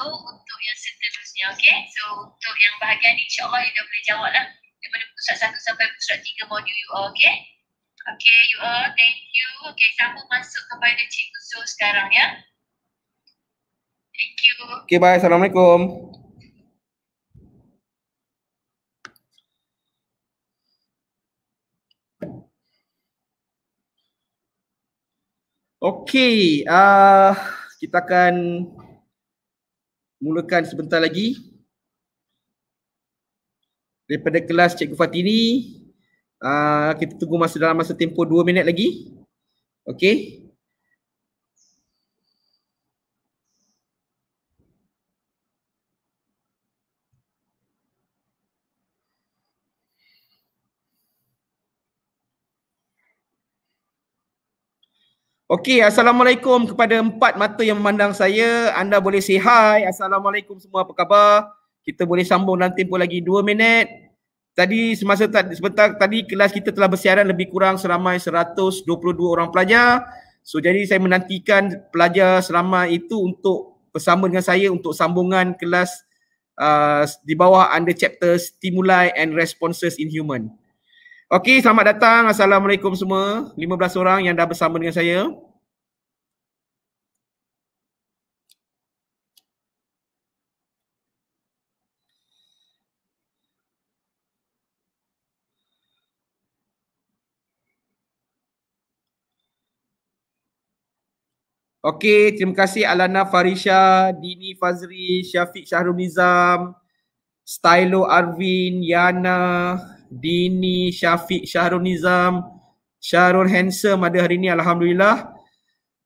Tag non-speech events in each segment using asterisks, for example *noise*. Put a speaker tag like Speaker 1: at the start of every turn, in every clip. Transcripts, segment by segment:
Speaker 1: So untuk yang seterusnya okay. So untuk yang bahagian ni insyaAllah you dah boleh jawab lah. Daripada pusat satu sampai pusat tiga modul you all okay. Okay you all thank you. Okay sambung masuk kepada Cikgu Zul sekarang ya. Thank you. Okay bye. Assalamualaikum. Okey, uh, kita akan mulakan sebentar lagi daripada kelas Cikgu Fatini uh, kita tunggu masa dalam masa tempoh 2 minit lagi okey Okey, Assalamualaikum kepada empat mata yang memandang saya. Anda boleh say hi. Assalamualaikum semua, apa khabar? Kita boleh sambung dalam tempoh lagi dua minit. Tadi semasa t- sebentar tadi kelas kita telah bersiaran lebih kurang seramai 122 orang pelajar. So jadi saya menantikan pelajar seramai itu untuk bersama dengan saya untuk sambungan kelas uh, di bawah under chapter Stimuli and Responses in Human. Okey, selamat datang. Assalamualaikum semua. 15 orang yang dah bersama dengan saya. Okey, terima kasih Alana Farisha, Dini Fazri, Syafiq Syahrul Nizam, Stylo Arvin, Yana, Dini, Syafiq, Syahrul Nizam, Syahrul Handsome ada hari ni Alhamdulillah.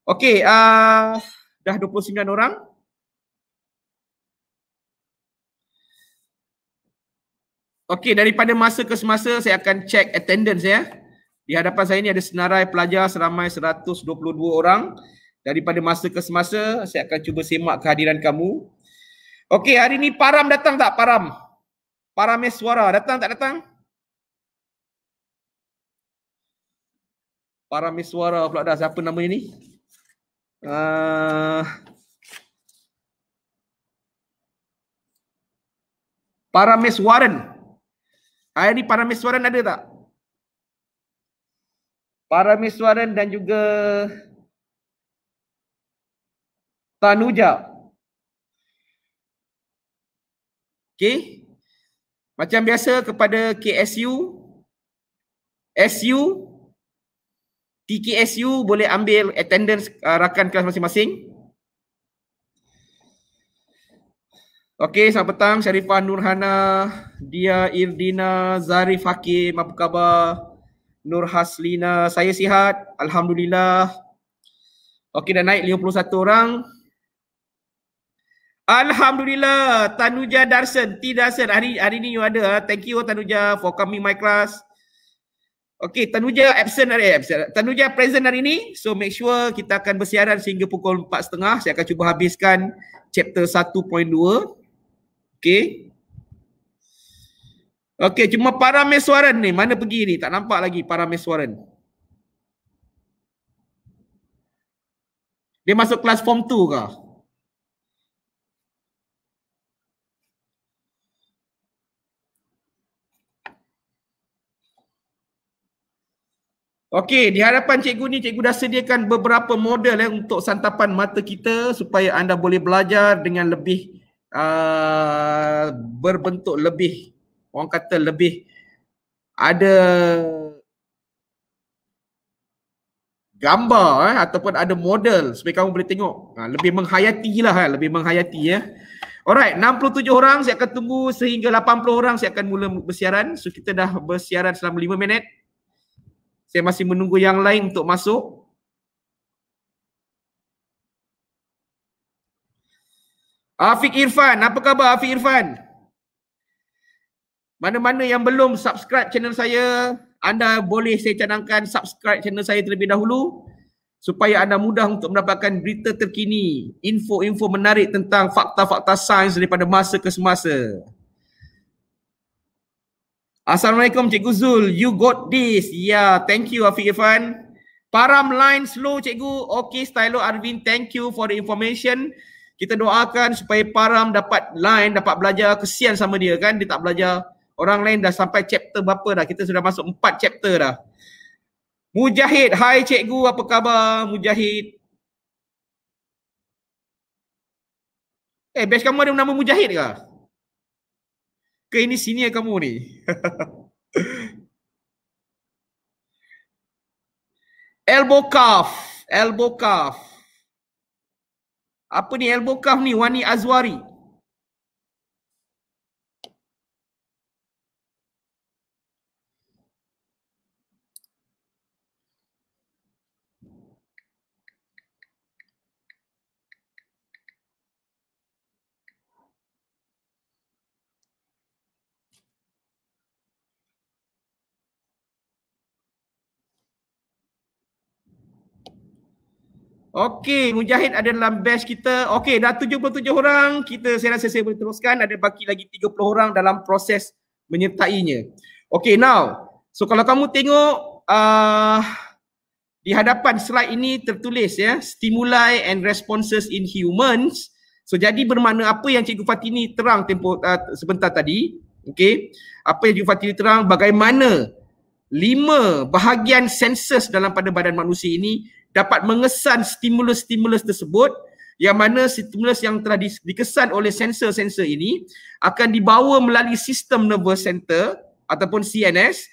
Speaker 1: Okay, uh, ah, dah 29 orang. Okay, daripada masa ke semasa saya akan check attendance ya. Di hadapan saya ni ada senarai pelajar seramai 122 orang. Daripada masa ke semasa saya akan cuba semak kehadiran kamu. Okay, hari ni Param datang tak Param? Parameswara datang tak datang? Parameswara pula dah siapa nama ini? Ah uh, Parameswaran. Hari ni Parameswaran ada tak? Para Parameswaran dan juga Tanuja. Okay. Macam biasa kepada KSU. SU. TKSU boleh ambil attendance uh, rakan kelas masing-masing. Okey, selamat petang Syarifah Nurhana, Dia Irdina, Zarif Hakim, apa khabar? Nur Haslina, saya sihat, alhamdulillah. Okey, dah naik 51 orang. Alhamdulillah, Tanuja Darsen, T Darsen, hari hari ni you ada. Ah. Thank you Tanuja for coming my class. Okey, Tanuja absent hari ini. Tanuja present hari ini. So make sure kita akan bersiaran sehingga pukul 4.30. Saya akan cuba habiskan chapter 1.2. Okey. Okey, cuma para suara ni. Mana pergi ni? Tak nampak lagi para suara. Dia masuk kelas form 2 kah? Okey, di hadapan cikgu ni cikgu dah sediakan beberapa model eh untuk santapan mata kita supaya anda boleh belajar dengan lebih uh, berbentuk lebih orang kata lebih ada gambar eh ataupun ada model supaya kamu boleh tengok. Uh, lebih menghayati lah eh, lebih menghayati ya. Eh. Alright, 67 orang saya akan tunggu sehingga 80 orang saya akan mula bersiaran. So kita dah bersiaran selama 5 minit. Saya masih menunggu yang lain untuk masuk. Afiq Irfan, apa khabar Afiq Irfan? Mana-mana yang belum subscribe channel saya, anda boleh saya cadangkan subscribe channel saya terlebih dahulu supaya anda mudah untuk mendapatkan berita terkini, info-info menarik tentang fakta-fakta sains daripada masa ke semasa. Assalamualaikum Cikgu Zul. You got this. Yeah, thank you Afiq Irfan. Param line slow Cikgu. Okay, Stylo Arvin. Thank you for the information. Kita doakan supaya Param dapat line, dapat belajar. Kesian sama dia kan, dia tak belajar. Orang lain dah sampai chapter berapa dah. Kita sudah masuk empat chapter dah. Mujahid. Hai Cikgu, apa khabar Mujahid? Eh, best kamu ada nama Mujahid ke? Ke ini ya kamu ni? *laughs* elbow cuff. Elbow cuff. Apa ni elbow cuff ni? Wani Azwari. Okey, Mujahid ada dalam batch kita. Okey, dah 77 orang. Kita saya rasa saya boleh teruskan. Ada baki lagi 30 orang dalam proses menyertainya. Okey, now. So kalau kamu tengok uh, di hadapan slide ini tertulis ya, stimuli and responses in humans. So jadi bermakna apa yang Cikgu Fatini terang tempo uh, sebentar tadi. Okey. Apa yang Cikgu Fatini terang bagaimana lima bahagian senses dalam pada badan manusia ini dapat mengesan stimulus-stimulus tersebut yang mana stimulus yang telah dikesan oleh sensor-sensor ini akan dibawa melalui sistem nervous center ataupun CNS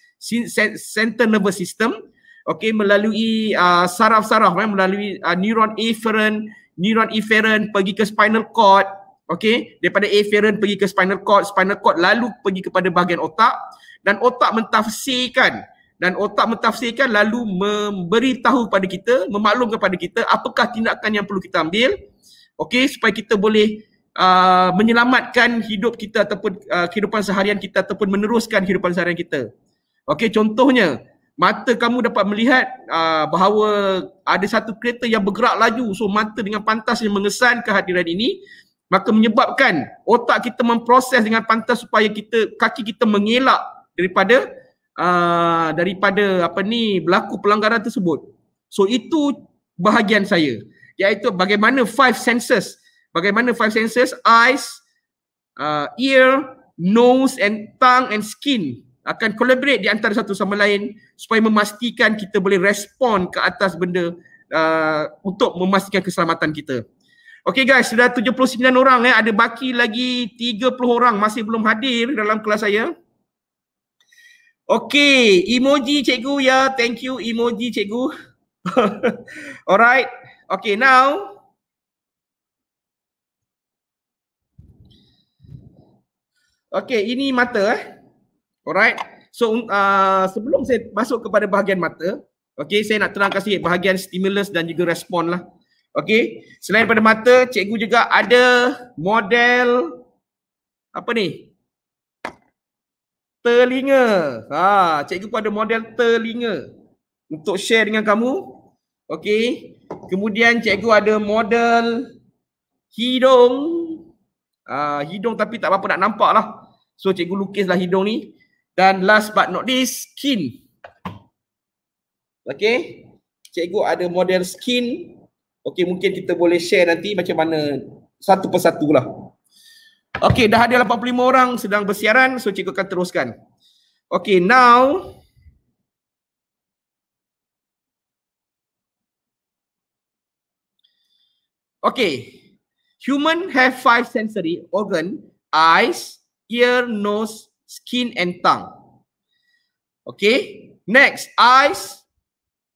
Speaker 1: center nervous system okey melalui uh, saraf-saraf eh, melalui uh, neuron afferent neuron efferent pergi ke spinal cord okey daripada efferent pergi ke spinal cord spinal cord lalu pergi kepada bahagian otak dan otak mentafsirkan dan otak mentafsirkan lalu memberitahu pada kita, memaklumkan pada kita apakah tindakan yang perlu kita ambil okey supaya kita boleh uh, menyelamatkan hidup kita ataupun uh, kehidupan seharian kita ataupun meneruskan kehidupan seharian kita. Okey contohnya mata kamu dapat melihat uh, bahawa ada satu kereta yang bergerak laju so mata dengan pantas yang mengesan kehadiran ini maka menyebabkan otak kita memproses dengan pantas supaya kita kaki kita mengelak daripada Ah, daripada apa ni berlaku pelanggaran tersebut. So itu bahagian saya iaitu bagaimana five senses bagaimana five senses eyes uh, ear nose and tongue and skin akan collaborate di antara satu sama lain supaya memastikan kita boleh respon ke atas benda uh, untuk memastikan keselamatan kita. Okay guys, sudah 79 orang eh ada baki lagi 30 orang masih belum hadir dalam kelas saya. Okay, emoji cikgu ya. Yeah. Thank you emoji cikgu. *laughs* Alright. Okay, now. Okay, ini mata eh. Alright. So, um, uh, sebelum saya masuk kepada bahagian mata, okay, saya nak terangkan sikit bahagian stimulus dan juga respon lah. Okay, selain pada mata, cikgu juga ada model apa ni? telinga. Ha, cikgu pun ada model telinga untuk share dengan kamu. Okey. Kemudian cikgu ada model hidung. Ha, hidung tapi tak apa-apa nak nampak lah. So cikgu lukislah hidung ni. Dan last but not least, skin. Okey. Cikgu ada model skin. Okey mungkin kita boleh share nanti macam mana satu persatulah. Okey, dah ada 85 orang sedang bersiaran. So, cikgu akan teruskan. Okey, now. Okey. Human have five sensory organ. Eyes, ear, nose, skin and tongue. Okey. Next, eyes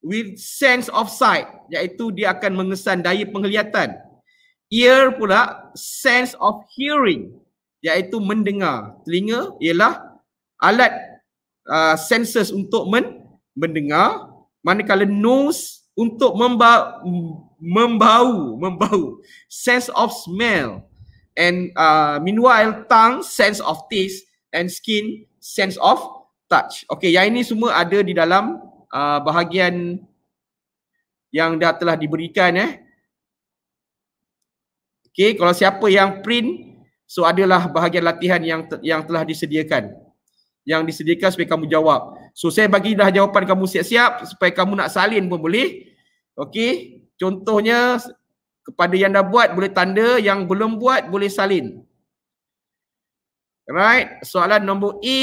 Speaker 1: with sense of sight. Iaitu dia akan mengesan daya penglihatan. Ear pula sense of hearing iaitu mendengar. Telinga ialah alat uh, senses untuk men mendengar manakala nose untuk memba membau, membau. Sense of smell and uh, meanwhile tongue sense of taste and skin sense of touch. Okay, yang ini semua ada di dalam uh, bahagian yang dah telah diberikan eh. Okey, kalau siapa yang print, so adalah bahagian latihan yang yang telah disediakan. Yang disediakan supaya kamu jawab. So saya bagi dah jawapan kamu siap-siap supaya kamu nak salin pun boleh. Okey, contohnya kepada yang dah buat boleh tanda, yang belum buat boleh salin. Right, soalan nombor A.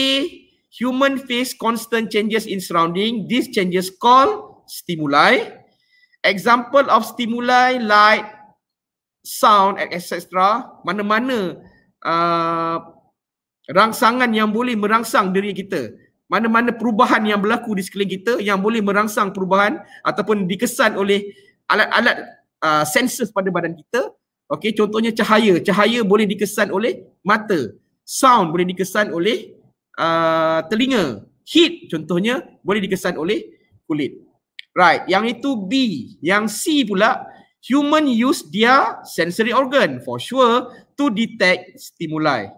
Speaker 1: Human face constant changes in surrounding. These changes call stimuli. Example of stimuli like sound etc mana-mana uh, rangsangan yang boleh merangsang diri kita mana-mana perubahan yang berlaku di sekeliling kita yang boleh merangsang perubahan ataupun dikesan oleh alat-alat uh, sensor pada badan kita okey contohnya cahaya cahaya boleh dikesan oleh mata sound boleh dikesan oleh uh, telinga heat contohnya boleh dikesan oleh kulit right yang itu b yang c pula human use their sensory organ for sure to detect stimuli.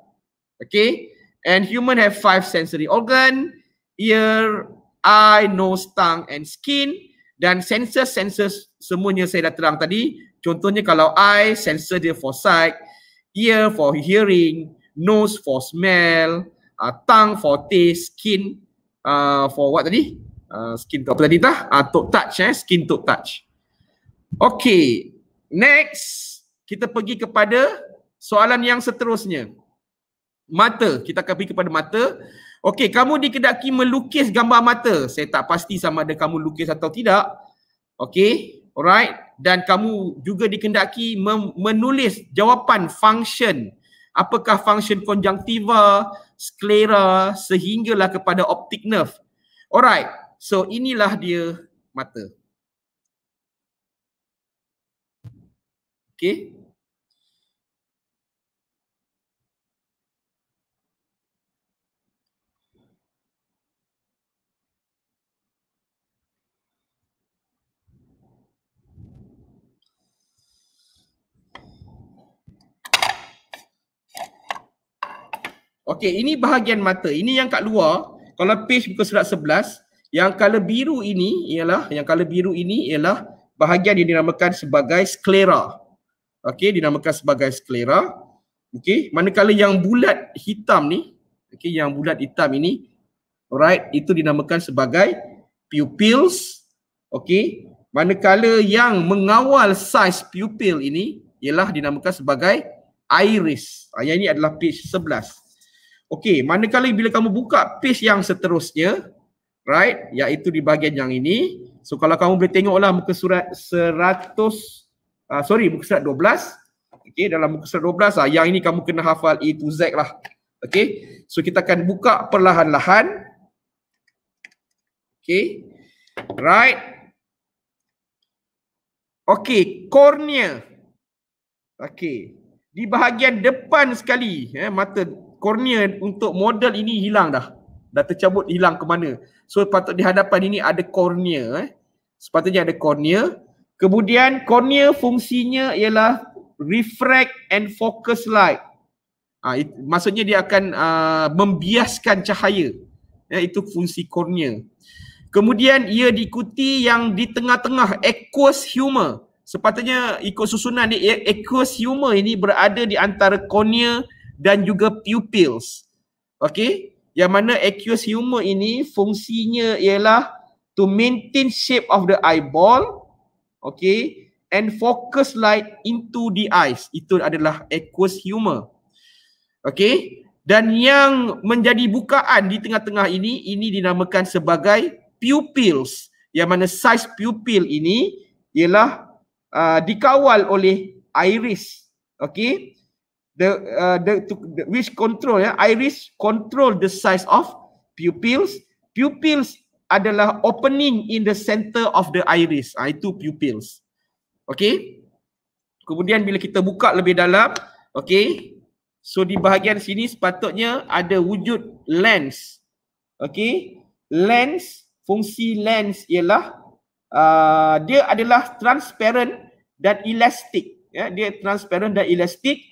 Speaker 1: Okay, and human have five sensory organ, ear, eye, nose, tongue and skin dan sensor-sensor semuanya saya dah terang tadi. Contohnya kalau eye, sensor dia for sight, ear for hearing, nose for smell, uh, tongue for taste, skin uh, for what tadi? Uh, skin tu apa tadi dah? Uh, touch eh, skin to touch. Okey, next kita pergi kepada soalan yang seterusnya. Mata, kita akan pergi kepada mata. Okey, kamu dikedaki melukis gambar mata. Saya tak pasti sama ada kamu lukis atau tidak. Okey, alright. Dan kamu juga dikendaki menulis jawapan function. Apakah function konjunktiva, sclera sehinggalah kepada optic nerve. Alright, so inilah dia mata. Okay, Okey, ini bahagian mata. Ini yang kat luar. Kalau page buku surat 11, yang color biru ini ialah yang color biru ini ialah bahagian yang dinamakan sebagai sclera okey dinamakan sebagai sclera. okey manakala yang bulat hitam ni okey yang bulat hitam ini alright itu dinamakan sebagai pupils okey manakala yang mengawal size pupil ini ialah dinamakan sebagai iris ah, yang ini adalah page 11 okey manakala bila kamu buka page yang seterusnya right iaitu di bahagian yang ini so kalau kamu boleh tengoklah muka surat 100 uh, sorry muka surat 12 okay dalam muka surat 12 lah yang ini kamu kena hafal A to Z lah okay, so kita akan buka perlahan-lahan okay, right okay kornea okay di bahagian depan sekali eh mata kornea untuk model ini hilang dah dah tercabut hilang ke mana so patut di hadapan ini ada kornea eh sepatutnya ada kornea Kemudian kornea fungsinya ialah refract and focus light. Ha, it, maksudnya dia akan uh, membiaskan cahaya. Ya, itu fungsi kornea. Kemudian ia diikuti yang di tengah-tengah aqueous humor. Sepatutnya ikut susunan dia aqueous humor ini berada di antara kornea dan juga pupils. Okey? Yang mana aqueous humor ini fungsinya ialah to maintain shape of the eyeball okay, and focus light into the eyes. Itu adalah aqueous humor. Okay, dan yang menjadi bukaan di tengah-tengah ini, ini dinamakan sebagai pupils. Yang mana saiz pupil ini ialah uh, dikawal oleh iris. Okay, the, uh, the, to, the which control ya, yeah? iris control the size of pupils. Pupils adalah opening in the center of the iris. Ha, itu pupils. Okay. Kemudian bila kita buka lebih dalam, okay. So di bahagian sini sepatutnya ada wujud lens. Okay. Lens, fungsi lens ialah uh, dia adalah transparent dan elastic. Ya, yeah, dia transparent dan elastic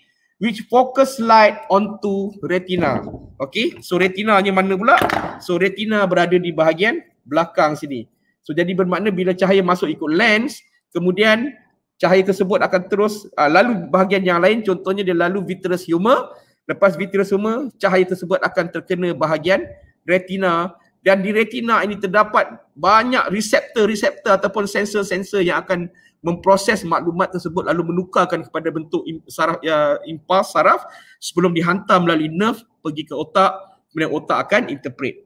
Speaker 1: which focus light onto retina. Okay. So retina ni mana pula? So retina berada di bahagian belakang sini. So jadi bermakna bila cahaya masuk ikut lens, kemudian cahaya tersebut akan terus uh, lalu bahagian yang lain contohnya dia lalu vitreous humor, lepas vitreous humor cahaya tersebut akan terkena bahagian retina dan di retina ini terdapat banyak reseptor-reseptor ataupun sensor-sensor yang akan memproses maklumat tersebut lalu menukarkan kepada bentuk saraf ya impuls saraf sebelum dihantar melalui nerve pergi ke otak kemudian otak akan interpret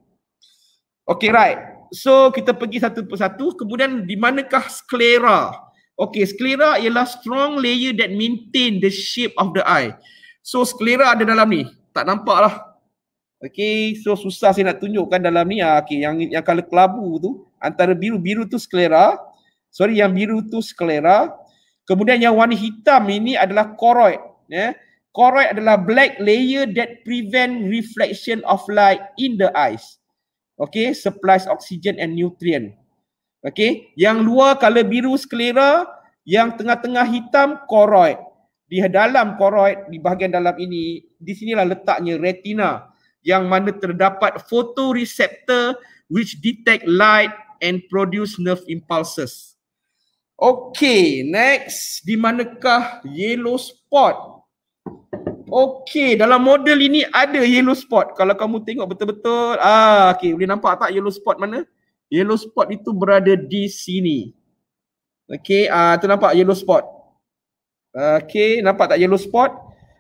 Speaker 1: Okay right. So kita pergi satu persatu. Kemudian di manakah sclera? Okay sclera ialah strong layer that maintain the shape of the eye. So sclera ada dalam ni. Tak nampak lah. Okay so susah saya nak tunjukkan dalam ni. Ah, okay yang yang color kelabu tu antara biru-biru tu sclera. Sorry yang biru tu sclera. Kemudian yang warna hitam ini adalah koroid. Yeah. Koroid adalah black layer that prevent reflection of light in the eyes okay supplies oxygen and nutrient okay yang luar color biru sklera yang tengah-tengah hitam koroid di dalam koroid di bahagian dalam ini di sinilah letaknya retina yang mana terdapat photoreceptor which detect light and produce nerve impulses. Okay, next di manakah yellow spot? okey dalam model ini ada yellow spot kalau kamu tengok betul-betul ah okey boleh nampak tak yellow spot mana yellow spot itu berada di sini okey ah tu nampak yellow spot okey nampak tak yellow spot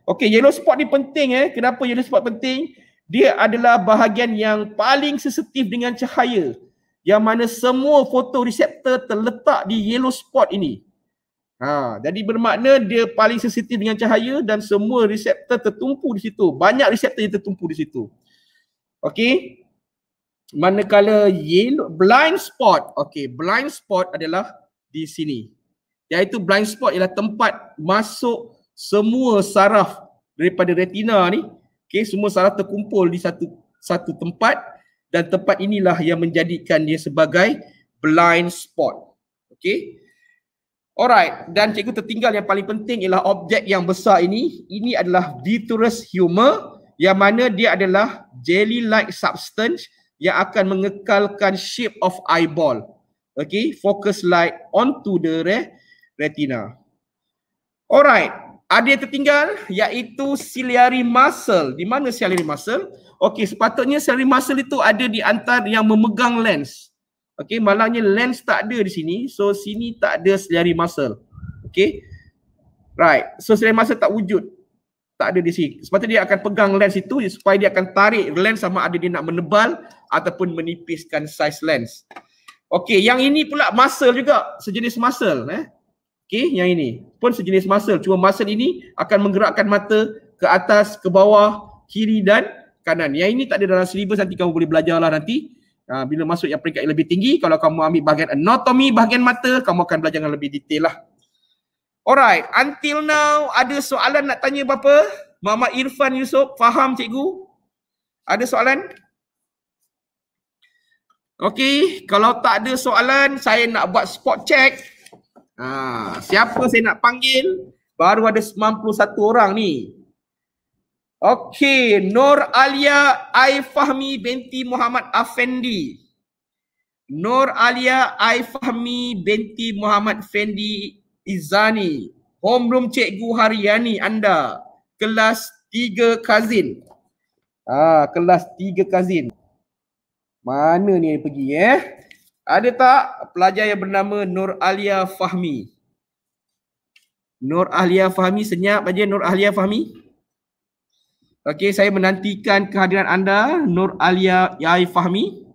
Speaker 1: okey yellow spot ni penting eh kenapa yellow spot penting dia adalah bahagian yang paling sensitif dengan cahaya yang mana semua fotoreseptor terletak di yellow spot ini Ha, jadi bermakna dia paling sensitif dengan cahaya dan semua reseptor tertumpu di situ. Banyak reseptor yang tertumpu di situ. Okey. Manakala yellow, blind spot. Okey, blind spot adalah di sini. Yaitu blind spot ialah tempat masuk semua saraf daripada retina ni. Okey, semua saraf terkumpul di satu satu tempat dan tempat inilah yang menjadikan dia sebagai blind spot. Okey. Alright, dan cikgu tertinggal yang paling penting ialah objek yang besar ini. Ini adalah vitreous humor yang mana dia adalah jelly-like substance yang akan mengekalkan shape of eyeball. Okay, focus light onto the re- retina. Alright, ada yang tertinggal iaitu ciliary muscle. Di mana ciliary muscle? Okay, sepatutnya ciliary muscle itu ada di antara yang memegang lens. Okay, malangnya lens tak ada di sini. So, sini tak ada selari muscle. Okay. Right. So, selari muscle tak wujud. Tak ada di sini. Sebab dia akan pegang lens itu supaya dia akan tarik lens sama ada dia nak menebal ataupun menipiskan size lens. Okay, yang ini pula muscle juga. Sejenis muscle. Eh. Okay, yang ini pun sejenis muscle. Cuma muscle ini akan menggerakkan mata ke atas, ke bawah, kiri dan kanan. Yang ini tak ada dalam syllabus nanti kamu boleh belajarlah nanti. Uh, bila masuk yang peringkat yang lebih tinggi, kalau kamu ambil bahagian anatomi, bahagian mata, kamu akan belajar dengan lebih detail lah. Alright, until now ada soalan nak tanya apa-apa? Muhammad Irfan Yusof, faham cikgu? Ada soalan? Okay, kalau tak ada soalan, saya nak buat spot check. Ha, siapa saya nak panggil? Baru ada 91 orang ni. Okey, Nur Alia Aifahmi binti Muhammad Afendi. Nur Alia Aifahmi binti Muhammad Fendi Izani. Homeroom Cikgu Haryani anda. Kelas tiga Kazin. Ah, kelas tiga Kazin. Mana ni yang pergi eh? Ada tak pelajar yang bernama Nur Alia Fahmi? Nur Alia Fahmi senyap aja Nur Alia Fahmi. Nur Alia Fahmi. Okey, saya menantikan kehadiran anda Nur Alia Yai Fahmi.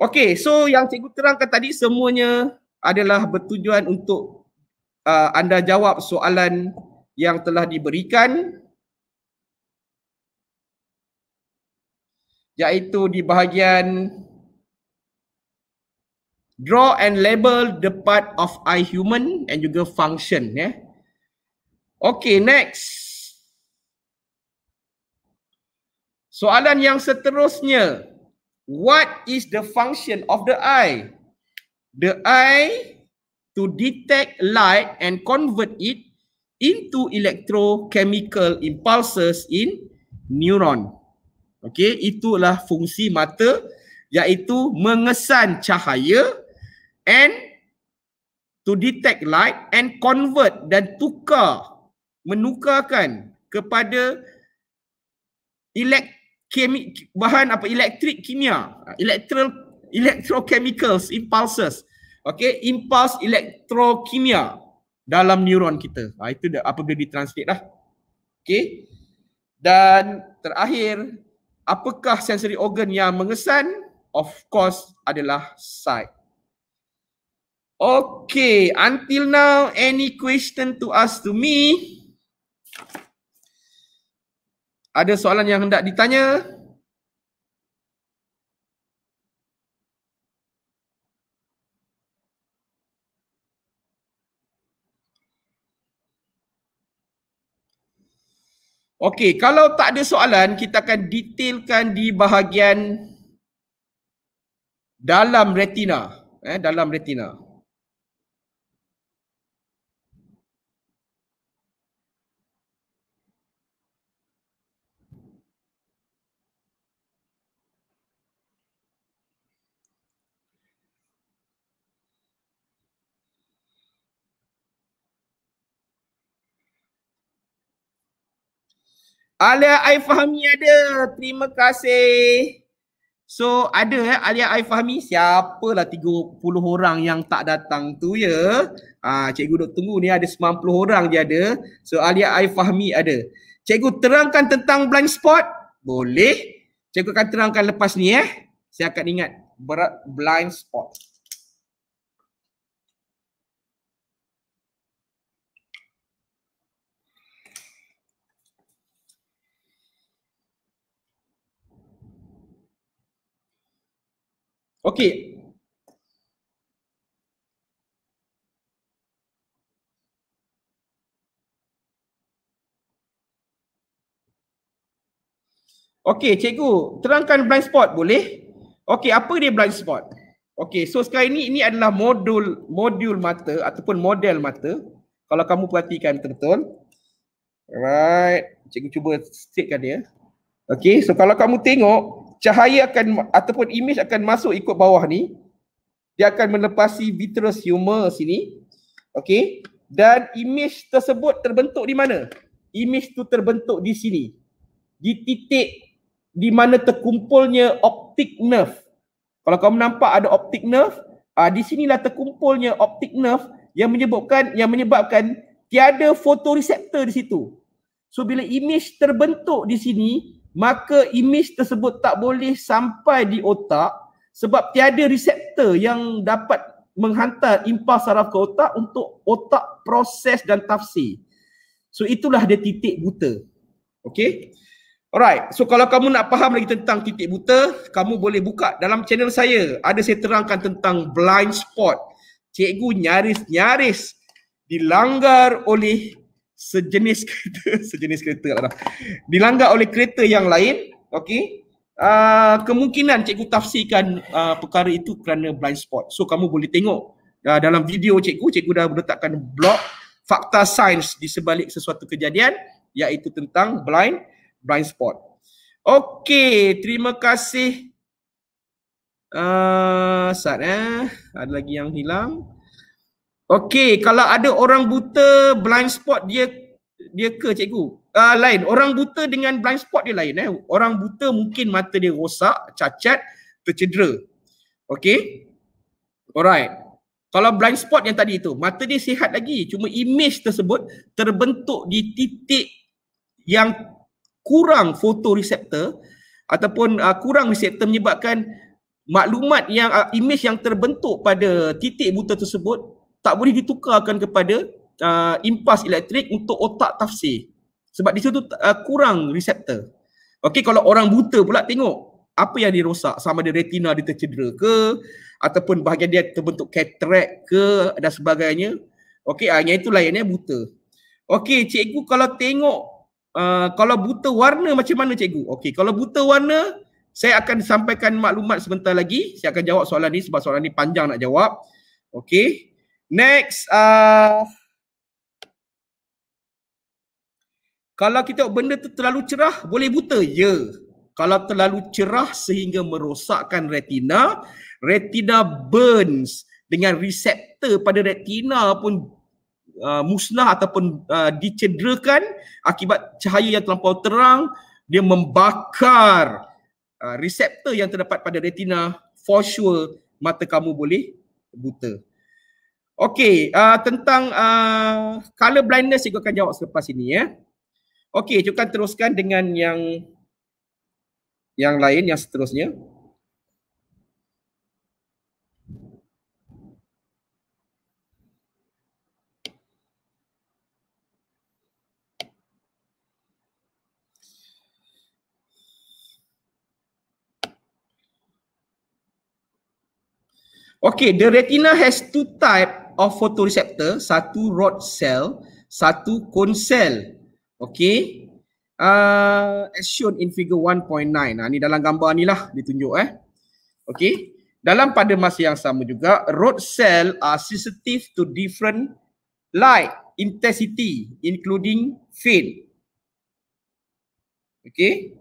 Speaker 1: Okey, so yang cikgu terangkan tadi semuanya adalah bertujuan untuk uh, anda jawab soalan yang telah diberikan iaitu di bahagian draw and label the part of i human and juga function ya. Yeah. Okey, next. Soalan yang seterusnya, what is the function of the eye? The eye to detect light and convert it into electrochemical impulses in neuron. Okay, itulah fungsi mata iaitu mengesan cahaya and to detect light and convert dan tukar menukarkan kepada elektrochemical kemi, bahan apa elektrik kimia electrical electrochemicals impulses okey impulse elektrokimia dalam neuron kita ha, itu dah, apabila ditranslate lah okey dan terakhir apakah sensory organ yang mengesan of course adalah sight okey until now any question to ask to me ada soalan yang hendak ditanya? Okey, kalau tak ada soalan, kita akan detailkan di bahagian dalam retina, eh dalam retina. Alia Aifahmi ada. Terima kasih. So ada eh Alia Aifahmi. Siapalah 30 orang yang tak datang tu ya. Ah, cikgu duk tunggu ni ada 90 orang dia ada. So Alia Aifahmi ada. Cikgu terangkan tentang blind spot. Boleh. Cikgu akan terangkan lepas ni eh. Saya akan ingat blind spot. Okey. Okey, cikgu, terangkan blind spot boleh? Okey, apa dia blind spot? Okey, so sekarang ni ini adalah modul modul mata ataupun model mata. Kalau kamu perhatikan betul-betul. Alright, cikgu cuba setkan dia. Okey, so kalau kamu tengok cahaya akan ataupun imej akan masuk ikut bawah ni dia akan melepasi vitreous humor sini okey dan imej tersebut terbentuk di mana Imej tu terbentuk di sini di titik di mana terkumpulnya optic nerve kalau kamu nampak ada optic nerve aa, ah, di sinilah terkumpulnya optic nerve yang menyebabkan yang menyebabkan tiada fotoreseptor di situ so bila image terbentuk di sini maka imej tersebut tak boleh sampai di otak sebab tiada reseptor yang dapat menghantar impas saraf ke otak untuk otak proses dan tafsir. So itulah dia titik buta. Okay. Alright. So kalau kamu nak faham lagi tentang titik buta, kamu boleh buka dalam channel saya. Ada saya terangkan tentang blind spot. Cikgu nyaris-nyaris dilanggar oleh sejenis kereta *laughs* sejenis kereta lah dilanggar oleh kereta yang lain okey uh, kemungkinan cikgu tafsirkan uh, perkara itu kerana blind spot so kamu boleh tengok uh, dalam video cikgu cikgu dah letakkan blog fakta sains di sebalik sesuatu kejadian iaitu tentang blind blind spot okey terima kasih uh, saat eh ada lagi yang hilang Okey, kalau ada orang buta blind spot dia dia ke cikgu? Uh, lain, orang buta dengan blind spot dia lain eh. Orang buta mungkin mata dia rosak, cacat, tercedera. Okey? Alright. Kalau blind spot yang tadi itu, mata dia sihat lagi. Cuma image tersebut terbentuk di titik yang kurang fotoreseptor ataupun uh, kurang reseptor menyebabkan maklumat yang uh, ah, image yang terbentuk pada titik buta tersebut tak boleh ditukarkan kepada uh, impas elektrik untuk otak tafsir sebab di situ uh, kurang reseptor okey kalau orang buta pula tengok apa yang dirosak sama ada retina dia tercedera ke ataupun bahagian dia terbentuk katarak ke dan sebagainya okey hanya ah, itu layannya buta okey cikgu kalau tengok uh, kalau buta warna macam mana cikgu okey kalau buta warna saya akan sampaikan maklumat sebentar lagi saya akan jawab soalan ni sebab soalan ni panjang nak jawab okey Next, uh, kalau kita benda tu terlalu cerah, boleh buta? Ya. Kalau terlalu cerah sehingga merosakkan retina, retina burns dengan reseptor pada retina pun uh, musnah ataupun uh, dicederakan akibat cahaya yang terlampau terang, dia membakar uh, reseptor yang terdapat pada retina, for sure mata kamu boleh buta. Okey, uh, tentang uh, color blindness saya akan jawab selepas ini ya. Okey, kita teruskan dengan yang yang lain yang seterusnya. Okay, the retina has two type of photoreceptor, satu rod cell, satu cone cell. Okay. Uh, ah, as shown in figure 1.9. Nah, ni dalam gambar ni lah ditunjuk eh. Okay. Dalam pada masa yang sama juga, rod cell are sensitive to different light intensity including fade. Okay.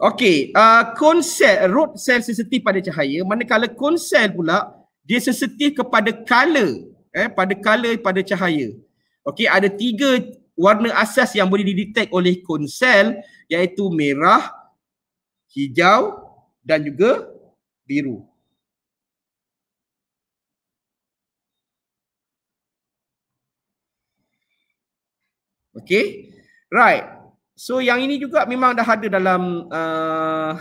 Speaker 1: Okey, uh, konsep road cell sensitif pada cahaya manakala cone cell pula dia sensitif kepada color eh pada color pada cahaya. Okey, ada tiga warna asas yang boleh didetect oleh konsel, cell iaitu merah, hijau dan juga biru. Okey. Right. So yang ini juga memang dah ada dalam uh,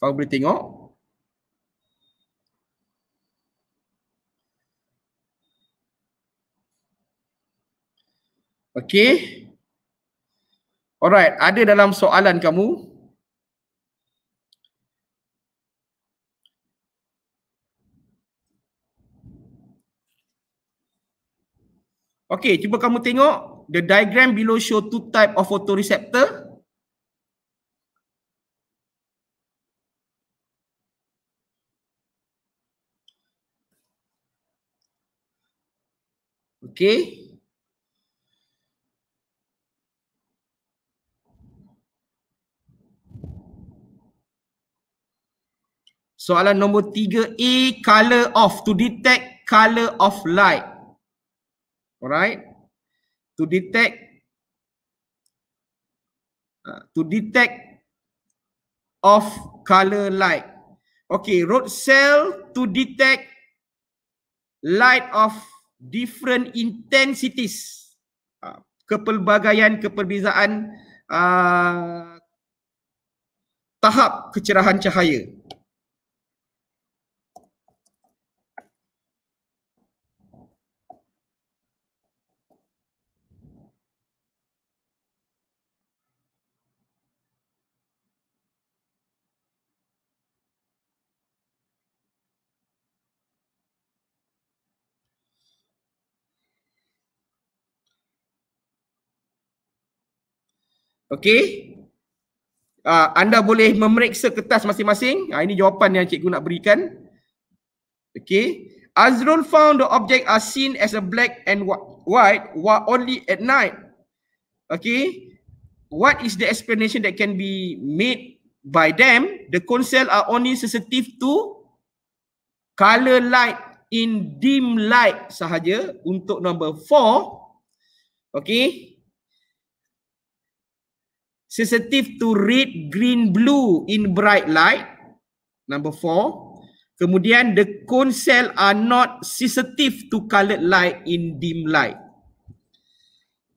Speaker 1: Kau boleh tengok. Okay. Alright, ada dalam soalan kamu. Okay, cuba kamu tengok the diagram below show two type of photoreceptor. Okay. Soalan nombor tiga a color of, to detect color of light alright to detect uh, to detect of color light okay road cell to detect light of different intensities uh, kepelbagaian keperbezaan uh, tahap kecerahan cahaya Okay, Uh, ah, anda boleh memeriksa kertas masing-masing. Uh, ini jawapan yang cikgu nak berikan. Okay, Azrul found the object are seen as a black and white while only at night. Okay, What is the explanation that can be made by them? The concept are only sensitive to color light in dim light sahaja untuk number 4. okay sensitive to red, green, blue in bright light. Number four. Kemudian the cone cell are not sensitive to colored light in dim light.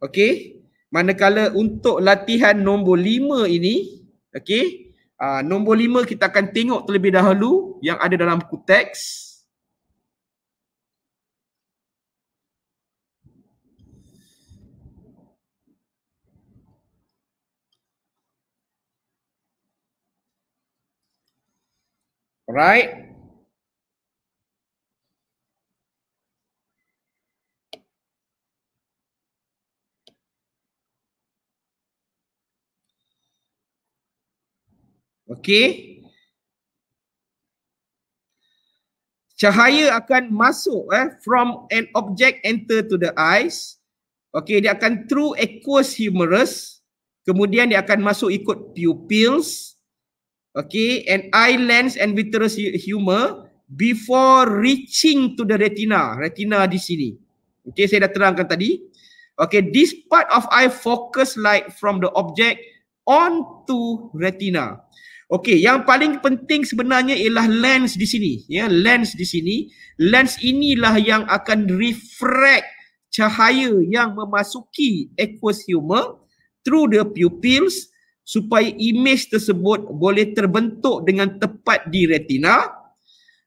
Speaker 1: Okay. Manakala untuk latihan nombor lima ini. Okay. Uh, nombor lima kita akan tengok terlebih dahulu yang ada dalam buku Okay. right okay? cahaya akan masuk eh from an object enter to the eyes okay? dia akan through aqueous humerus kemudian dia akan masuk ikut pupils okay and eye lens and vitreous humor before reaching to the retina retina di sini okay saya dah terangkan tadi okay this part of eye focus light from the object onto retina okay yang paling penting sebenarnya ialah lens di sini ya yeah, lens di sini lens inilah yang akan refract cahaya yang memasuki aqueous humor through the pupils supaya imej tersebut boleh terbentuk dengan tepat di retina.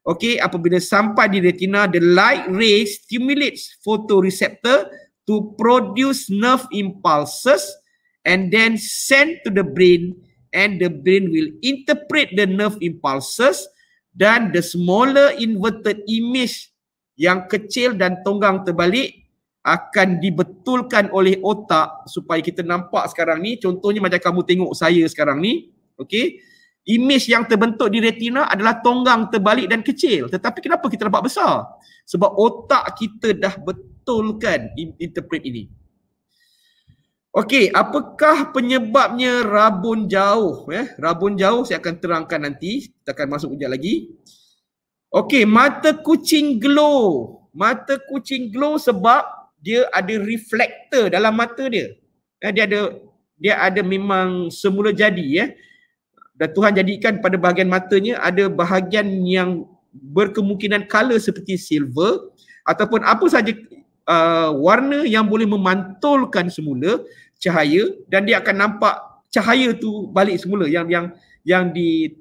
Speaker 1: Okey, apabila sampai di retina, the light ray stimulates photoreceptor to produce nerve impulses and then send to the brain and the brain will interpret the nerve impulses dan the smaller inverted image yang kecil dan tonggang terbalik akan dibetulkan oleh otak supaya kita nampak sekarang ni contohnya macam kamu tengok saya sekarang ni okey image yang terbentuk di retina adalah tonggang terbalik dan kecil tetapi kenapa kita nampak besar sebab otak kita dah betulkan interpret ini okey apakah penyebabnya rabun jauh ya eh? rabun jauh saya akan terangkan nanti kita akan masuk ujian lagi okey mata kucing glow mata kucing glow sebab dia ada reflektor dalam mata dia. Eh, dia ada dia ada memang semula jadi ya. Eh. Dan Tuhan jadikan pada bahagian matanya ada bahagian yang berkemungkinan color seperti silver ataupun apa saja uh, warna yang boleh memantulkan semula cahaya dan dia akan nampak cahaya tu balik semula yang yang yang di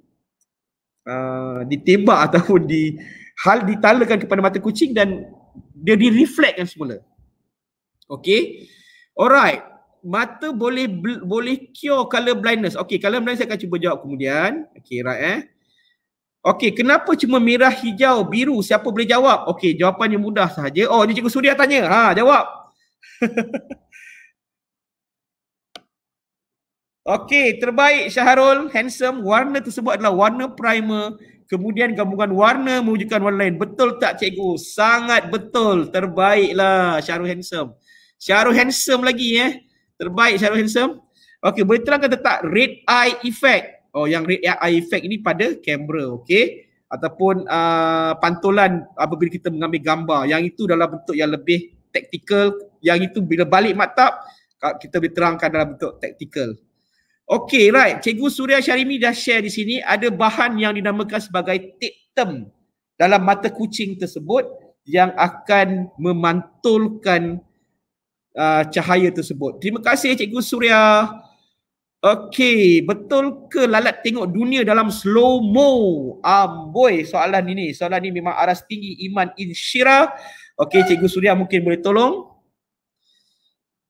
Speaker 1: uh, ditembak ataupun di hal ditalakan kepada mata kucing dan dia direflectkan semula. Okay. Alright. Mata boleh boleh cure color blindness. Okay, color blindness saya akan cuba jawab kemudian. Okay, right eh. Okay, kenapa cuma merah, hijau, biru? Siapa boleh jawab? Okay, jawapannya mudah sahaja. Oh, ni Cikgu Suria tanya. Ha, jawab. *laughs* okay, terbaik Syaharul. Handsome. Warna tersebut adalah warna primer. Kemudian gabungan warna mewujudkan warna lain. Betul tak Cikgu? Sangat betul. Terbaiklah Syaharul Handsome. Syarul handsome lagi eh. Terbaik Syarul handsome. Okey, boleh terangkan tetap red eye effect. Oh, yang red eye effect ini pada kamera, okey? Ataupun uh, pantulan apabila kita mengambil gambar. Yang itu dalam bentuk yang lebih taktikal. Yang itu bila balik maktab, kita boleh terangkan dalam bentuk taktikal. Okay, right. Cikgu Surya Syarimi dah share di sini ada bahan yang dinamakan sebagai tiktum dalam mata kucing tersebut yang akan memantulkan uh, cahaya tersebut. Terima kasih Cikgu Surya. Okey, betul ke lalat tengok dunia dalam slow mo? Amboi, um, soalan ini. Soalan ini memang aras tinggi iman insyirah. Okey, Cikgu Surya mungkin boleh tolong.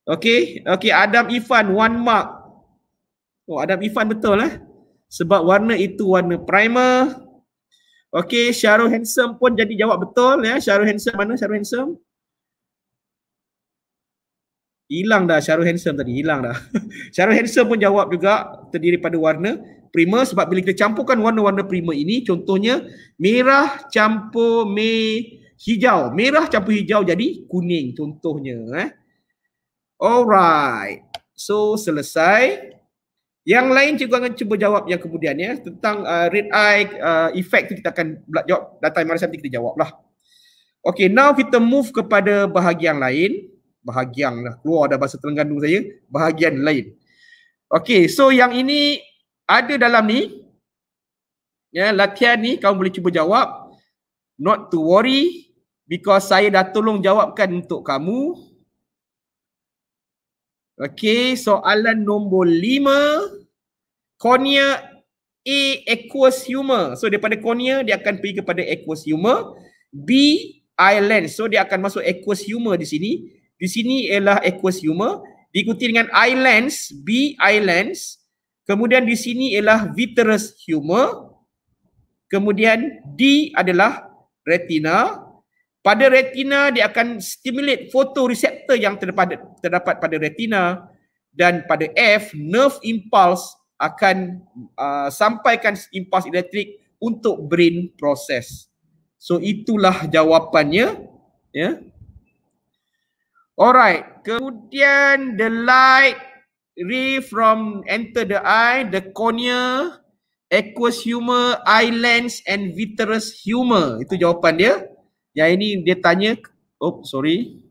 Speaker 1: Okey, okey Adam Ifan one mark. Oh, Adam Ifan betul eh. Sebab warna itu warna primer. Okey, Syarul Handsome pun jadi jawab betul ya. Eh? Syarul Handsome mana Syarul Handsome? Hilang dah Syarul Handsome tadi, hilang dah. Syarul *laughs* Handsome pun jawab juga terdiri pada warna prima sebab bila kita campurkan warna-warna prima ini contohnya merah campur me hijau. Merah campur hijau jadi kuning contohnya eh. Alright. So selesai. Yang lain cikgu akan cuba jawab yang kemudian ya tentang uh, red eye uh, effect tu kita akan jawab datang mari nanti kita lah. Okay now kita move kepada bahagian lain bahagian lah. Keluar dah bahasa Terengganu saya, bahagian lain. Okay, so yang ini ada dalam ni. Ya, latihan ni kamu boleh cuba jawab. Not to worry because saya dah tolong jawabkan untuk kamu. Okay, soalan nombor lima. Cornea A aqueous humor. So daripada cornea dia akan pergi kepada aqueous humor. B eye So dia akan masuk aqueous humor di sini. Di sini ialah aqueous humor diikuti dengan islands, B islands. Kemudian di sini ialah vitreous humor. Kemudian D adalah retina. Pada retina dia akan stimulate photoreceptor yang terdapat terdapat pada retina dan pada F nerve impulse akan uh, sampaikan impuls elektrik untuk brain process. So itulah jawapannya ya. Yeah. Alright, kemudian the light re from enter the eye, the cornea, aqueous humor, eye lens and vitreous humor. Itu jawapan dia. Yang ini dia tanya, oh sorry.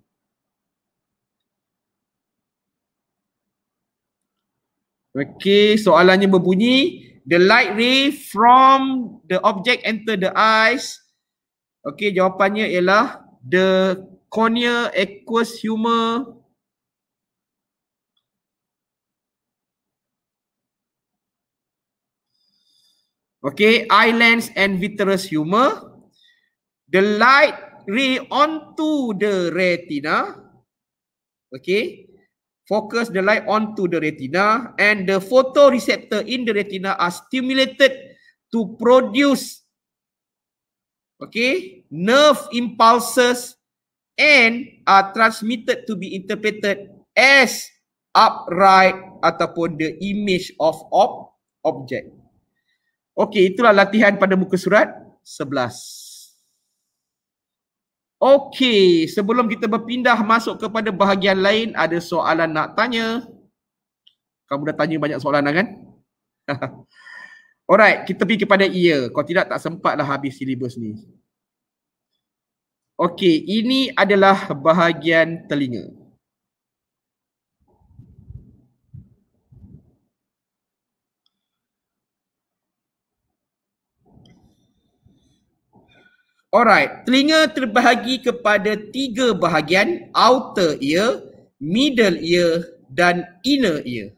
Speaker 1: Okay, soalannya berbunyi, the light ray from the object enter the eyes. Okay, jawapannya ialah the cornea, aqueous humor, okay, eye lens and vitreous humor. The light ray onto the retina, okay, focus the light onto the retina and the photoreceptor in the retina are stimulated to produce, okay, nerve impulses and are transmitted to be interpreted as upright ataupun the image of ob- object. Okay, itulah latihan pada muka surat 11. Okay, sebelum kita berpindah masuk kepada bahagian lain, ada soalan nak tanya. Kamu dah tanya banyak soalan kan? *laughs* Alright, kita pergi kepada ia. Kalau tidak, tak sempatlah habis silibus ni. Okey, ini adalah bahagian telinga. Alright, telinga terbahagi kepada tiga bahagian, outer ear, middle ear dan inner ear.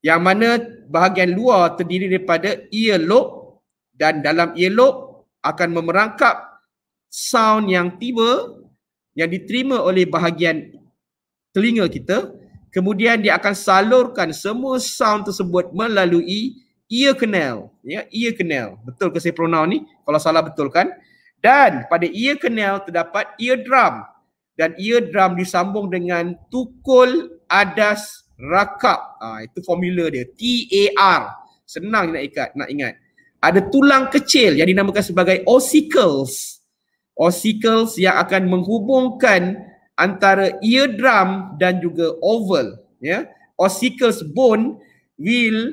Speaker 1: Yang mana bahagian luar terdiri daripada earlobe dan dalam earlobe akan memerangkap sound yang tiba yang diterima oleh bahagian telinga kita kemudian dia akan salurkan semua sound tersebut melalui ear canal ya ear canal betul ke saya pronoun ni kalau salah betul kan dan pada ear canal terdapat ear drum dan ear drum disambung dengan tukul adas rakap ha, ah, itu formula dia T A R senang nak ikat nak ingat ada tulang kecil yang dinamakan sebagai ossicles ossicles yang akan menghubungkan antara eardrum dan juga oval ya yeah. ossicles bone will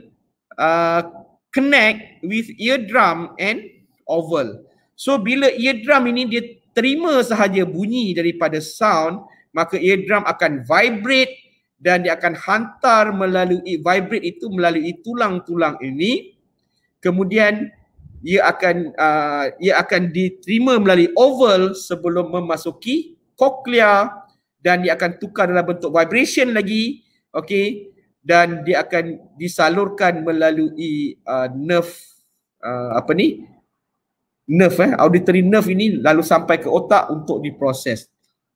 Speaker 1: uh, connect with eardrum and oval so bila eardrum ini dia terima sahaja bunyi daripada sound maka eardrum akan vibrate dan dia akan hantar melalui vibrate itu melalui tulang-tulang ini kemudian ia akan uh, ia akan diterima melalui oval sebelum memasuki koklea dan ia akan tukar dalam bentuk vibration lagi okey dan dia akan disalurkan melalui uh, nerve uh, apa ni nerve eh auditory nerve ini lalu sampai ke otak untuk diproses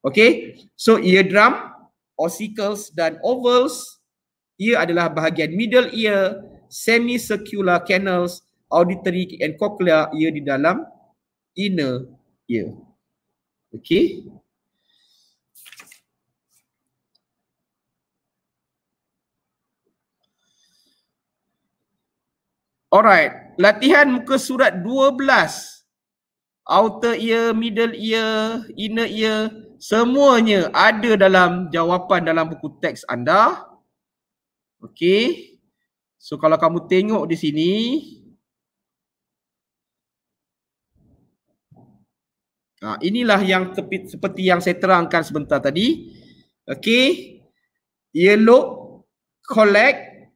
Speaker 1: okey so eardrum ossicles dan ovals ia adalah bahagian middle ear semicircular canals auditory and cochlear ear di dalam inner ear. Okay. Alright, latihan muka surat 12 outer ear, middle ear, inner ear semuanya ada dalam jawapan dalam buku teks anda. Okay, so kalau kamu tengok di sini, Ha, inilah yang tepi, seperti yang saya terangkan sebentar tadi. Okay. Ear look, collect,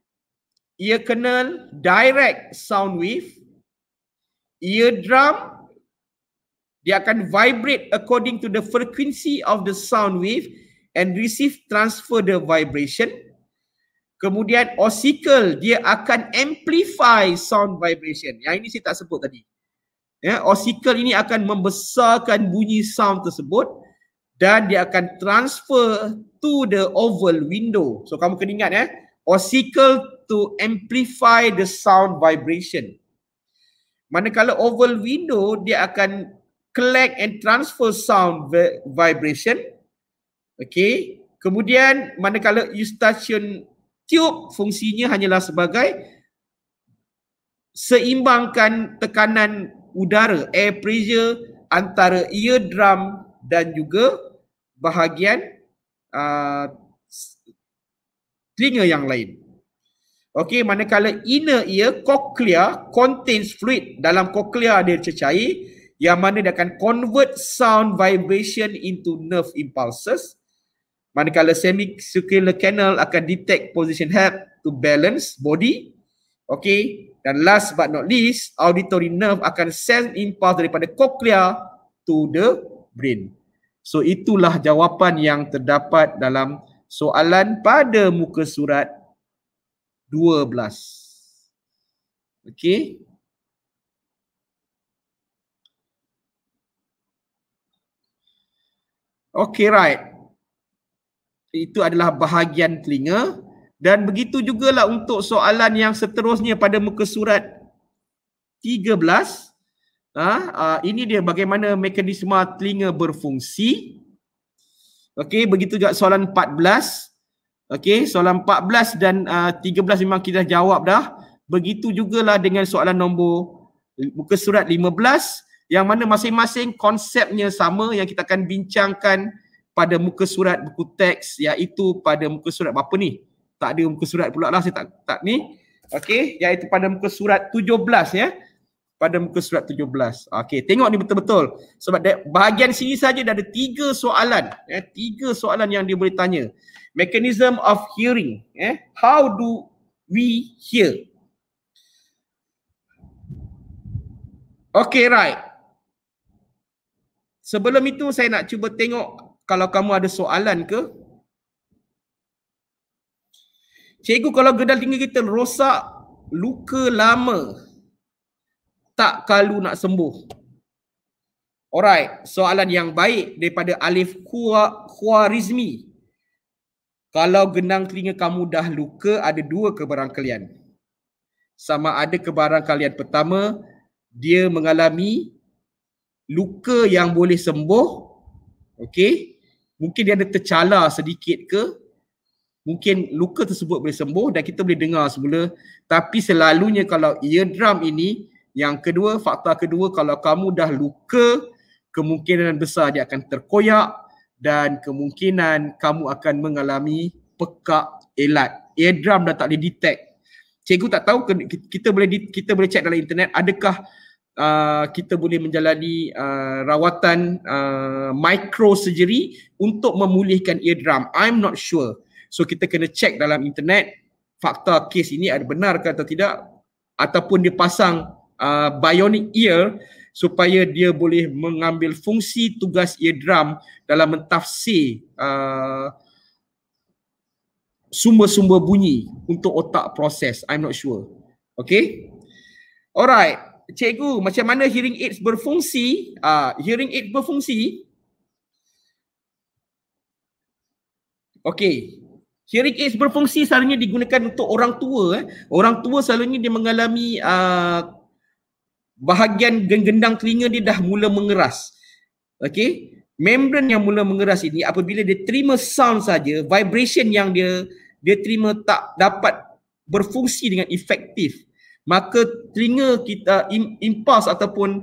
Speaker 1: ear kernel, direct sound wave. Ear drum, dia akan vibrate according to the frequency of the sound wave and receive transfer the vibration. Kemudian ossicle, dia akan amplify sound vibration. Yang ini saya tak sebut tadi ya ossicle ini akan membesarkan bunyi sound tersebut dan dia akan transfer to the oval window so kamu kena ingat eh ossicle to amplify the sound vibration manakala oval window dia akan collect and transfer sound vibration okay kemudian manakala eustachian tube fungsinya hanyalah sebagai seimbangkan tekanan udara air pressure antara eardrum dan juga bahagian uh, telinga yang lain. Okey, manakala inner ear cochlea contains fluid. Dalam cochlea ada cecair yang mana dia akan convert sound vibration into nerve impulses. Manakala semicircular canal akan detect position help to balance body. Okey, dan last but not least, auditory nerve akan send impulse daripada cochlea to the brain. So itulah jawapan yang terdapat dalam soalan pada muka surat 12. Okay. Okay, right. Itu adalah bahagian telinga. Dan begitu jugalah untuk soalan yang seterusnya pada muka surat 13. Ha, ha, ini dia bagaimana mekanisme telinga berfungsi. Okey, begitu juga soalan 14. Okey, soalan 14 dan 13 ha, memang kita dah jawab dah. Begitu jugalah dengan soalan nombor muka surat 15 yang mana masing-masing konsepnya sama yang kita akan bincangkan pada muka surat buku teks iaitu pada muka surat apa ni? tak ada muka surat pula lah saya tak tak ni okey iaitu pada muka surat 17 ya pada muka surat 17 okey tengok ni betul-betul sebab de- bahagian sini saja dah ada tiga soalan ya eh? tiga soalan yang dia boleh tanya mechanism of hearing eh how do we hear okey right sebelum itu saya nak cuba tengok kalau kamu ada soalan ke Cikgu kalau gedal tinggi kita rosak luka lama tak kalu nak sembuh. Alright, soalan yang baik daripada Alif Khwarizmi. Kalau genang telinga kamu dah luka, ada dua kebarangkalian. Sama ada kebarangkalian pertama, dia mengalami luka yang boleh sembuh. Okay. Mungkin dia ada tercala sedikit ke mungkin luka tersebut boleh sembuh dan kita boleh dengar semula tapi selalunya kalau eardrum ini yang kedua fakta kedua kalau kamu dah luka kemungkinan besar dia akan terkoyak dan kemungkinan kamu akan mengalami pekak elat eardrum dah tak boleh detect cikgu tak tahu kita boleh kita boleh check dalam internet adakah Uh, kita boleh menjalani uh, rawatan uh, micro untuk memulihkan eardrum. I'm not sure. So kita kena check dalam internet fakta kes ini ada benar ke atau tidak ataupun dia pasang uh, bionic ear supaya dia boleh mengambil fungsi tugas eardrum dalam mentafsir uh, sumber-sumber uh, bunyi untuk otak proses. I'm not sure. Okay. Alright. Cikgu, macam mana hearing aids berfungsi? Uh, hearing aids berfungsi? Okay. Hearing aids berfungsi selalunya digunakan untuk orang tua eh. Orang tua selalunya dia mengalami uh, bahagian gendang telinga dia dah mula mengeras. Okay, Membran yang mula mengeras ini apabila dia terima sound saja, vibration yang dia dia terima tak dapat berfungsi dengan efektif. Maka telinga kita impas ataupun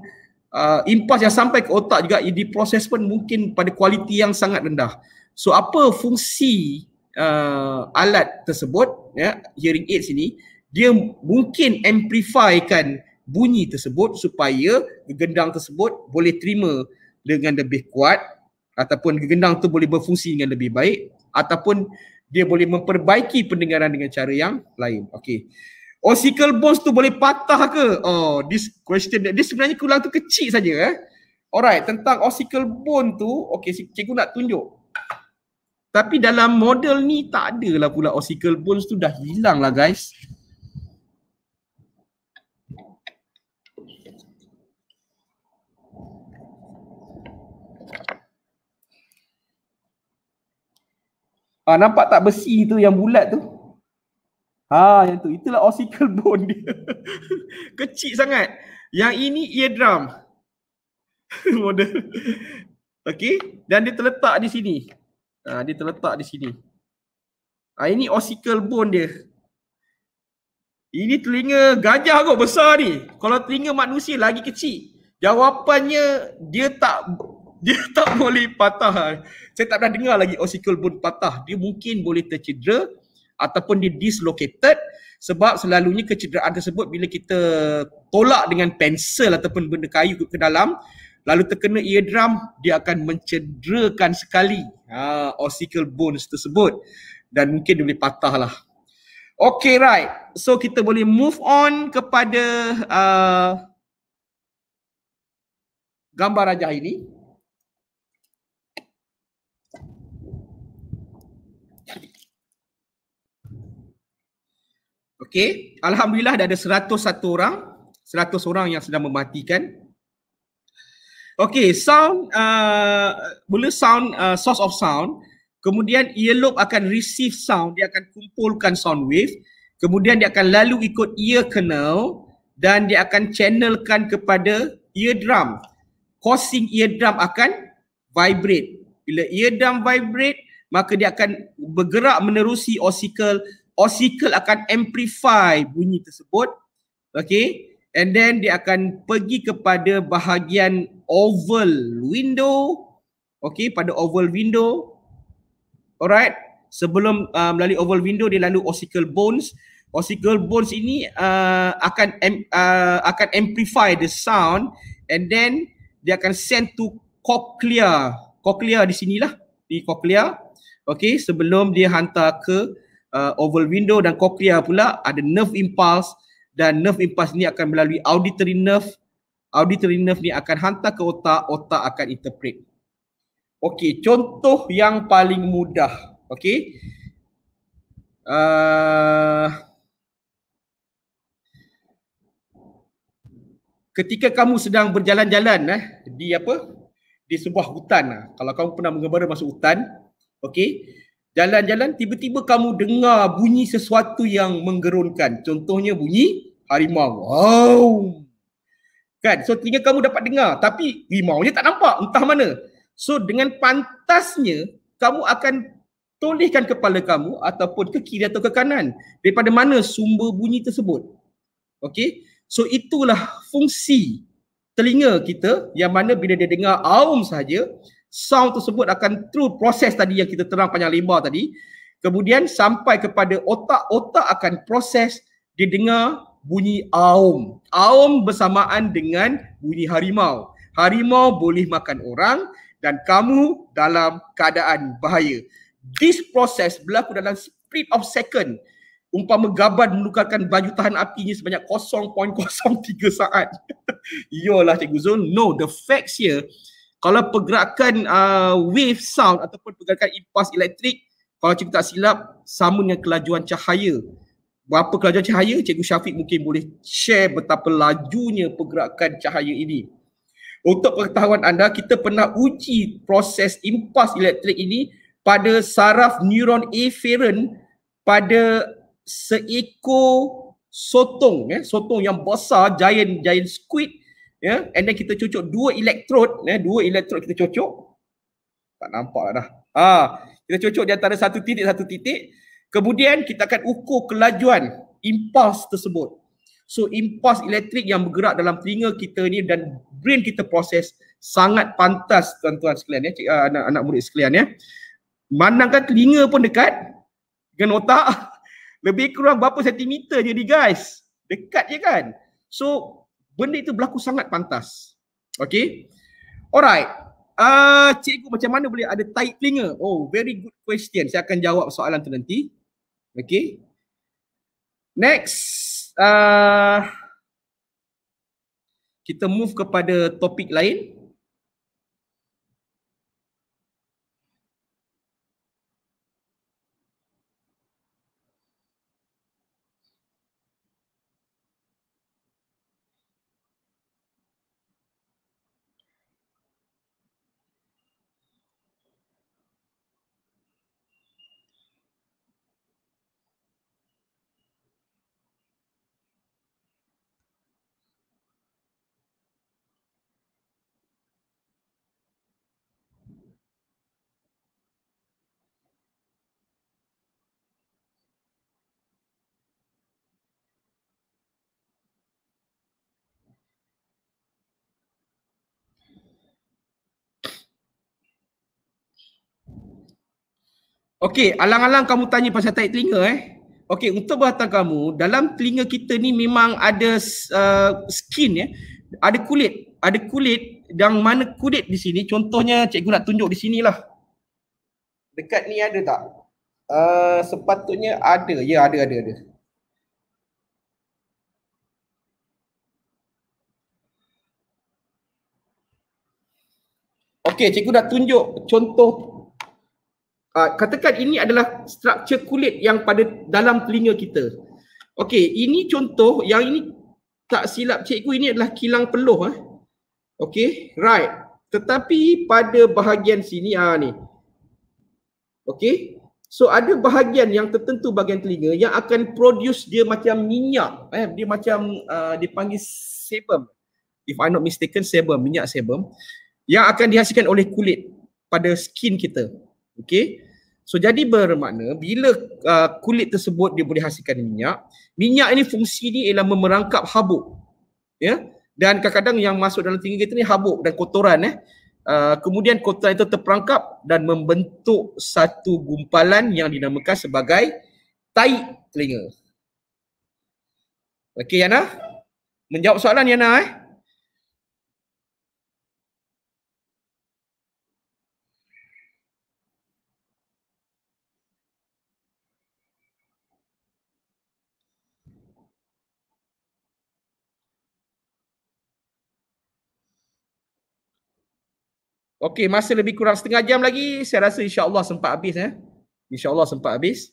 Speaker 1: uh, impas yang sampai ke otak juga diproses pun mungkin pada kualiti yang sangat rendah. So apa fungsi uh, alat tersebut ya hearing aids ini dia mungkin amplifykan bunyi tersebut supaya gendang tersebut boleh terima dengan lebih kuat ataupun gendang tu boleh berfungsi dengan lebih baik ataupun dia boleh memperbaiki pendengaran dengan cara yang lain. Okey. Ossicle bones tu boleh patah ke? Oh, this question dia sebenarnya kurang tu kecil saja eh. Alright, tentang ossicle bone tu, okey cikgu nak tunjuk. Tapi dalam model ni tak ada lah pula ossicle bones tu dah hilang lah guys. Ha, nampak tak besi tu yang bulat tu? Ha yang tu. Itulah ossicle bone dia. *laughs* Kecil sangat. Yang ini eardrum. *laughs* model. Okay. Dan dia terletak di sini. Ha, dia terletak di sini. Ha, ini ossicle bone dia. Ini telinga gajah kot besar ni. Kalau telinga manusia lagi kecil. Jawapannya dia tak *laughs* dia tak boleh patah. Saya tak pernah dengar lagi ossicle bone patah. Dia mungkin boleh tercedera ataupun dia dislocated sebab selalunya kecederaan tersebut bila kita tolak dengan pensel ataupun benda kayu ke dalam lalu terkena eardrum dia akan mencederakan sekali uh, ossicle bones tersebut dan mungkin dia boleh patah lah Okay right so kita boleh move on kepada uh, gambar rajah ini Okay, Alhamdulillah dah ada 101 orang 100 orang yang sedang mematikan Okey, sound uh, mula sound uh, source of sound. Kemudian earlobe akan receive sound, dia akan kumpulkan sound wave. Kemudian dia akan lalu ikut ear canal dan dia akan channelkan kepada eardrum. Causing eardrum akan vibrate. Bila eardrum vibrate, maka dia akan bergerak menerusi ossicle. Ossicle akan amplify bunyi tersebut. Okey, And then dia akan pergi kepada bahagian oval window okay pada oval window alright sebelum uh, melalui oval window dia lalu ossicle bones ossicle bones ini uh, akan um, uh, akan amplify the sound and then dia akan send to cochlea cochlea di sinilah di cochlea okay sebelum dia hantar ke uh, oval window dan cochlea pula ada nerve impulse dan nerve impulse ini akan melalui auditory nerve auditory nerve ni akan hantar ke otak, otak akan interpret. Okey, contoh yang paling mudah. Okey. Uh, ketika kamu sedang berjalan-jalan eh di apa? Di sebuah hutan. Eh. Kalau kamu pernah mengembara masuk hutan, okey. Jalan-jalan tiba-tiba kamu dengar bunyi sesuatu yang menggerunkan. Contohnya bunyi harimau. Wow. Kan? So telinga kamu dapat dengar tapi rimau je tak nampak entah mana. So dengan pantasnya kamu akan tolehkan kepala kamu ataupun ke kiri atau ke kanan daripada mana sumber bunyi tersebut. Okay. So itulah fungsi telinga kita yang mana bila dia dengar aum saja sound tersebut akan through proses tadi yang kita terang panjang lebar tadi kemudian sampai kepada otak-otak akan proses dia dengar bunyi aum. Aum bersamaan dengan bunyi harimau. Harimau boleh makan orang dan kamu dalam keadaan bahaya. This process berlaku dalam split of second. Umpama gabar menukarkan baju tahan apinya sebanyak 0.03 saat. *laughs* Yolah Cikgu Zul. No, the facts here, kalau pergerakan uh, wave sound ataupun pergerakan impas elektrik, kalau cikgu tak silap, sama dengan kelajuan cahaya berapa kelajuan cahaya cikgu Syafiq mungkin boleh share betapa lajunya pergerakan cahaya ini untuk pengetahuan anda kita pernah uji proses impas elektrik ini pada saraf neuron efferent pada seekor sotong eh, sotong yang besar giant giant squid ya yeah, and then kita cucuk dua elektrod ya eh, dua elektrod kita cucuk tak nampak lah dah ah kita cucuk di antara satu titik satu titik Kemudian kita akan ukur kelajuan impuls tersebut. So impuls elektrik yang bergerak dalam telinga kita ni dan brain kita proses sangat pantas tuan-tuan sekalian ya, anak-anak murid sekalian ya. Manangkan telinga pun dekat dengan otak *laughs* lebih kurang berapa sentimeter je ni guys. Dekat je kan. So benda itu berlaku sangat pantas. Okay. Alright. Uh, cikgu macam mana boleh ada tight telinga? Oh, very good question. Saya akan jawab soalan tu nanti. Okay. Next. Uh, kita move kepada topik lain. Okey, alang-alang kamu tanya pasal tahi telinga eh. Okey, untuk bahatan kamu, dalam telinga kita ni memang ada uh, skin ya. Eh? Ada kulit. Ada kulit yang mana kulit di sini. Contohnya cikgu nak tunjuk di sinilah. Dekat ni ada tak? Uh, sepatutnya ada. Ya, ada, ada, ada. Okey, cikgu dah tunjuk contoh uh, katakan ini adalah struktur kulit yang pada dalam telinga kita. Okey, ini contoh yang ini tak silap cikgu ini adalah kilang peluh eh. Okey, right. Tetapi pada bahagian sini ah ni. Okey. So ada bahagian yang tertentu bahagian telinga yang akan produce dia macam minyak eh dia macam uh, ah, dipanggil sebum. If I not mistaken sebum, minyak sebum yang akan dihasilkan oleh kulit pada skin kita. Okey. So jadi bermakna bila uh, kulit tersebut dia boleh hasilkan minyak, minyak ini fungsi ni ialah memerangkap habuk. Ya. Yeah? Dan kadang-kadang yang masuk dalam tinggi kita ni habuk dan kotoran eh. Uh, kemudian kotoran itu terperangkap dan membentuk satu gumpalan yang dinamakan sebagai tai telinga. Okey Yana? Menjawab soalan Yana eh? Okey, masa lebih kurang setengah jam lagi. Saya rasa insya-Allah sempat habis eh. Insya-Allah sempat habis.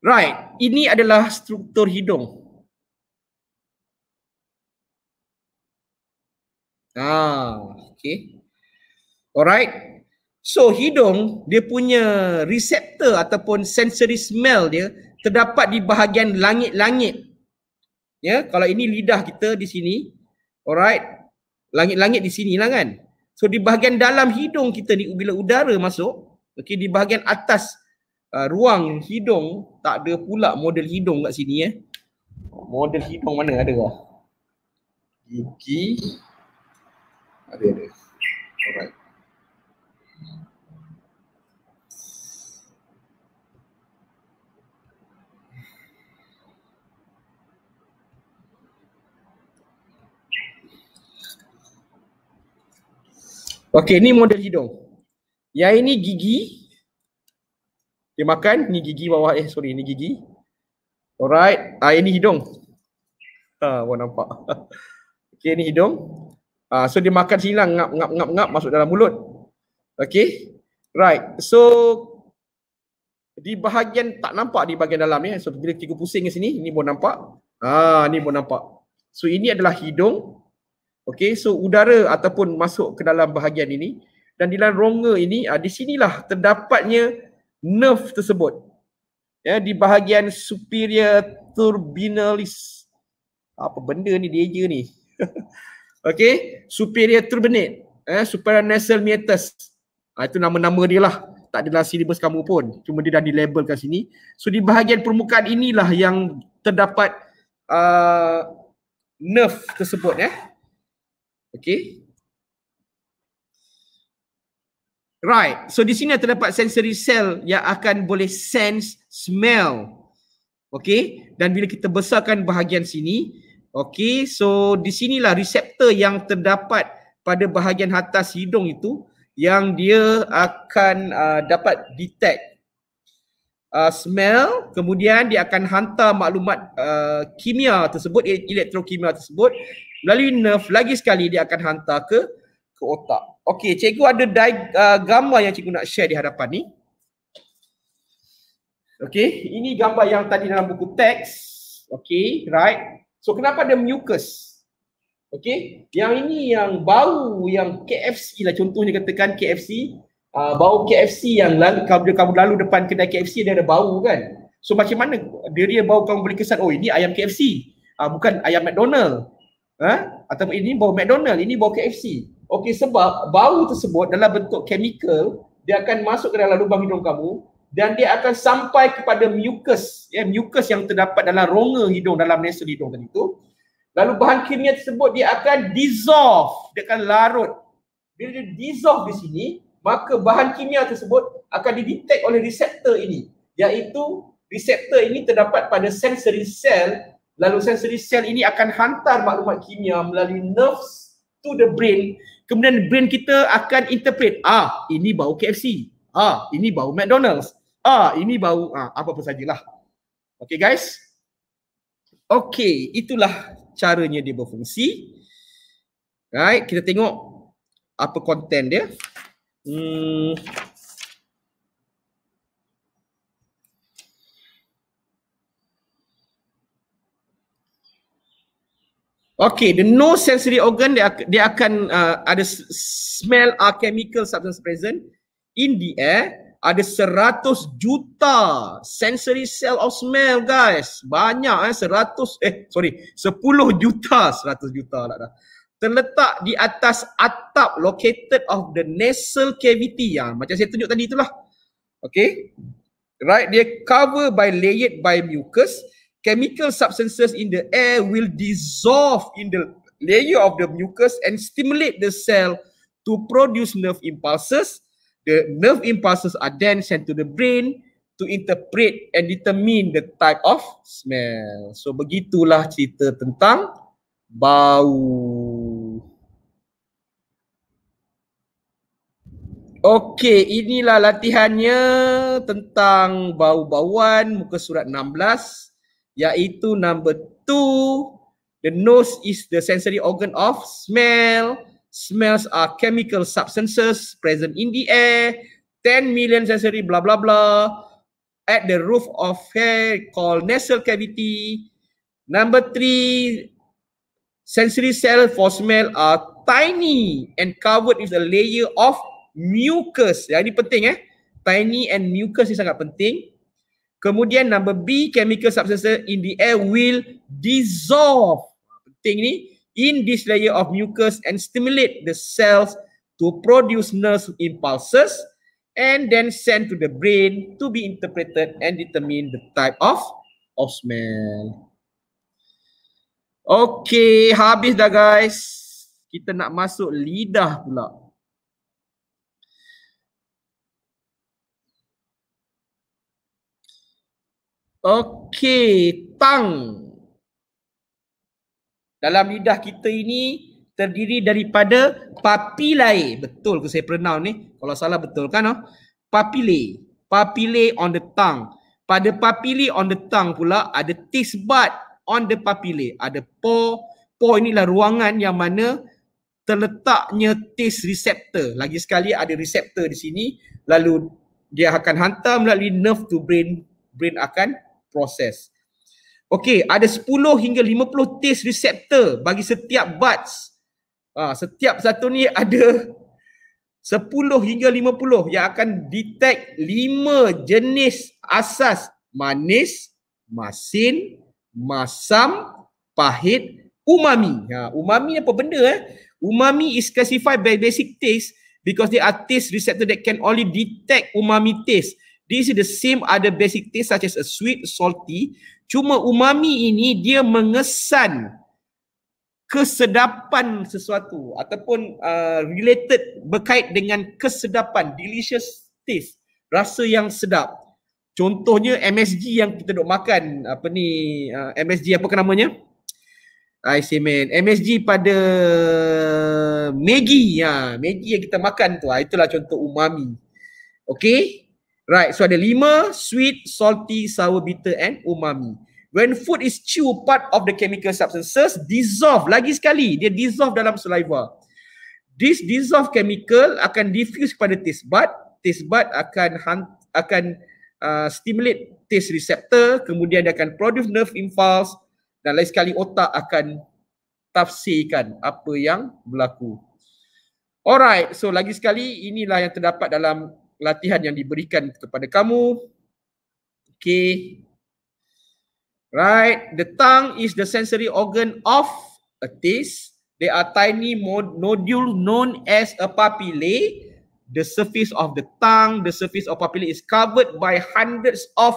Speaker 1: Right, ini adalah struktur hidung. Ah, okay. Alright. So hidung dia punya reseptor ataupun sensory smell dia terdapat di bahagian langit-langit. Ya, yeah, kalau ini lidah kita di sini. Alright, langit-langit di sini lah kan. So di bahagian dalam hidung kita ni bila udara masuk, Okay, di bahagian atas uh, ruang hidung tak ada pula model hidung kat sini eh. Model hidung mana ada lah. Gigi. Ada ada. Alright. Okey, ni model hidung. Yang ini gigi. Dia makan, ni gigi bawah eh sorry, ni gigi. Alright, ah ini hidung. Ha, ah, awak nampak. *laughs* Okey, ni hidung. Ah so dia makan silang ngap ngap ngap ngap masuk dalam mulut. Okey. Right. So di bahagian tak nampak di bahagian dalam ni. So bila cikgu pusing kat sini, ni pun nampak. Ha, ah, ni pun nampak. So ini adalah hidung Okey, so udara ataupun masuk ke dalam bahagian ini dan di dalam rongga ini uh, di sinilah terdapatnya nerve tersebut. Ya, di bahagian superior turbinalis. Apa benda ni dia je ni? *laughs* Okey, superior turbinate, eh, superior nasal meatus. Ha, ah, itu nama-nama dia lah. Tak ada dalam syllabus kamu pun. Cuma dia dah dilabelkan sini. So di bahagian permukaan inilah yang terdapat uh, nerve tersebut. Eh. Okay. Right. So di sini terdapat sensory cell yang akan boleh sense smell. Okay. Dan bila kita besarkan bahagian sini. Okay. So di sinilah reseptor yang terdapat pada bahagian atas hidung itu yang dia akan uh, dapat detect uh, smell kemudian dia akan hantar maklumat uh, kimia tersebut e- elektrokimia tersebut melalui nerve lagi sekali dia akan hantar ke ke otak. Okey, cikgu ada uh, gambar yang cikgu nak share di hadapan ni. Okey, ini gambar yang tadi dalam buku teks. Okey, right. So kenapa ada mucus? Okey, yang ini yang bau yang KFC lah contohnya katakan KFC. Uh, bau KFC yang lalu, kalau kamu lalu depan kedai KFC dia ada bau kan. So macam mana dia, dia bau kamu boleh kesan, oh ini ayam KFC. Uh, ah, bukan ayam McDonald eh? ataupun ini bau McDonald, ini bau KFC. Okey sebab bau tersebut dalam bentuk chemical dia akan masuk ke dalam lubang hidung kamu dan dia akan sampai kepada mucus ya mucus yang terdapat dalam rongga hidung dalam nasal hidung tadi tu lalu bahan kimia tersebut dia akan dissolve dia akan larut bila dia dissolve di sini maka bahan kimia tersebut akan didetect oleh reseptor ini iaitu reseptor ini terdapat pada sensory cell Lalu sensory cell ini akan hantar maklumat kimia melalui nerves to the brain. Kemudian brain kita akan interpret, ah ini bau KFC. Ah ini bau McDonald's. Ah ini bau ah, apa-apa sajalah. Okay guys. Okay itulah caranya dia berfungsi. Right, kita tengok apa konten dia. Hmm. Okay, the no sensory organ dia dia akan uh, ada smell a chemical substance present in the air. Ada seratus juta sensory cell of smell guys. Banyak eh seratus eh sorry sepuluh juta seratus juta lah dah. Terletak di atas atap located of the nasal cavity ya. Macam saya tunjuk tadi itulah. Okay. Right, dia cover by layered by mucus chemical substances in the air will dissolve in the layer of the mucus and stimulate the cell to produce nerve impulses. The nerve impulses are then sent to the brain to interpret and determine the type of smell. So begitulah cerita tentang bau. Okey, inilah latihannya tentang bau-bauan muka surat 16 iaitu number two, the nose is the sensory organ of smell. Smells are chemical substances present in the air. 10 million sensory blah blah blah at the roof of hair called nasal cavity. Number three, sensory cell for smell are tiny and covered with a layer of mucus. Yang ini penting eh. Tiny and mucus ni sangat penting. Kemudian number B, chemical substances in the air will dissolve. Ha, penting ni, in this layer of mucus and stimulate the cells to produce nerve impulses and then send to the brain to be interpreted and determine the type of of smell. Okay, habis dah guys. Kita nak masuk lidah pula. Okey, tang. Dalam lidah kita ini terdiri daripada papilae. Betul ke saya pronoun ni? Kalau salah betul kan? Oh? Papile. Papile on the tongue. Pada papile on the tongue pula ada taste bud on the papile. Ada pore. Pore inilah ruangan yang mana terletaknya taste receptor. Lagi sekali ada receptor di sini. Lalu dia akan hantar melalui nerve to brain. Brain akan proses. Okey, ada 10 hingga 50 taste receptor bagi setiap buds. Ha, setiap satu ni ada 10 hingga 50 yang akan detect 5 jenis asas manis, masin, masam, pahit, umami. Ha, umami apa benda eh? Umami is classified by basic taste because they are taste receptor that can only detect umami taste. This is the same other basic taste such as a sweet, salty. Cuma umami ini dia mengesan kesedapan sesuatu ataupun uh, related berkait dengan kesedapan, delicious taste, rasa yang sedap. Contohnya MSG yang kita duk makan, apa ni, uh, MSG apa namanya? I see man. MSG pada Maggi. Ya, Maggi yang kita makan tu. Ha, itulah contoh umami. Okay. Right, so ada lima, sweet, salty, sour, bitter and umami. When food is chew, part of the chemical substances dissolve. Lagi sekali, dia dissolve dalam saliva. This dissolve chemical akan diffuse kepada taste bud. Taste bud akan hunt, akan uh, stimulate taste receptor. Kemudian dia akan produce nerve impulse. Dan lagi sekali otak akan tafsirkan apa yang berlaku. Alright, so lagi sekali inilah yang terdapat dalam latihan yang diberikan kepada kamu. Okay. Right. The tongue is the sensory organ of a taste. There are tiny nodules known as a papillae. The surface of the tongue, the surface of papillae is covered by hundreds of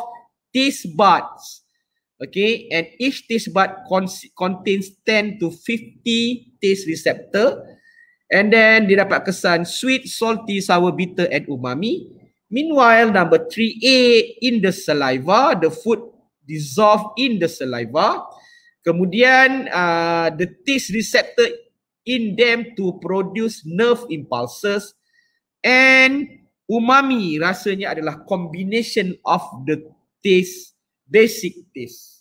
Speaker 1: taste buds. Okay, and each taste bud contains 10 to 50 taste receptor. And then dia dapat kesan sweet, salty, sour, bitter and umami. Meanwhile, number 3A in the saliva, the food dissolve in the saliva. Kemudian uh, the taste receptor in them to produce nerve impulses and umami rasanya adalah combination of the taste, basic taste.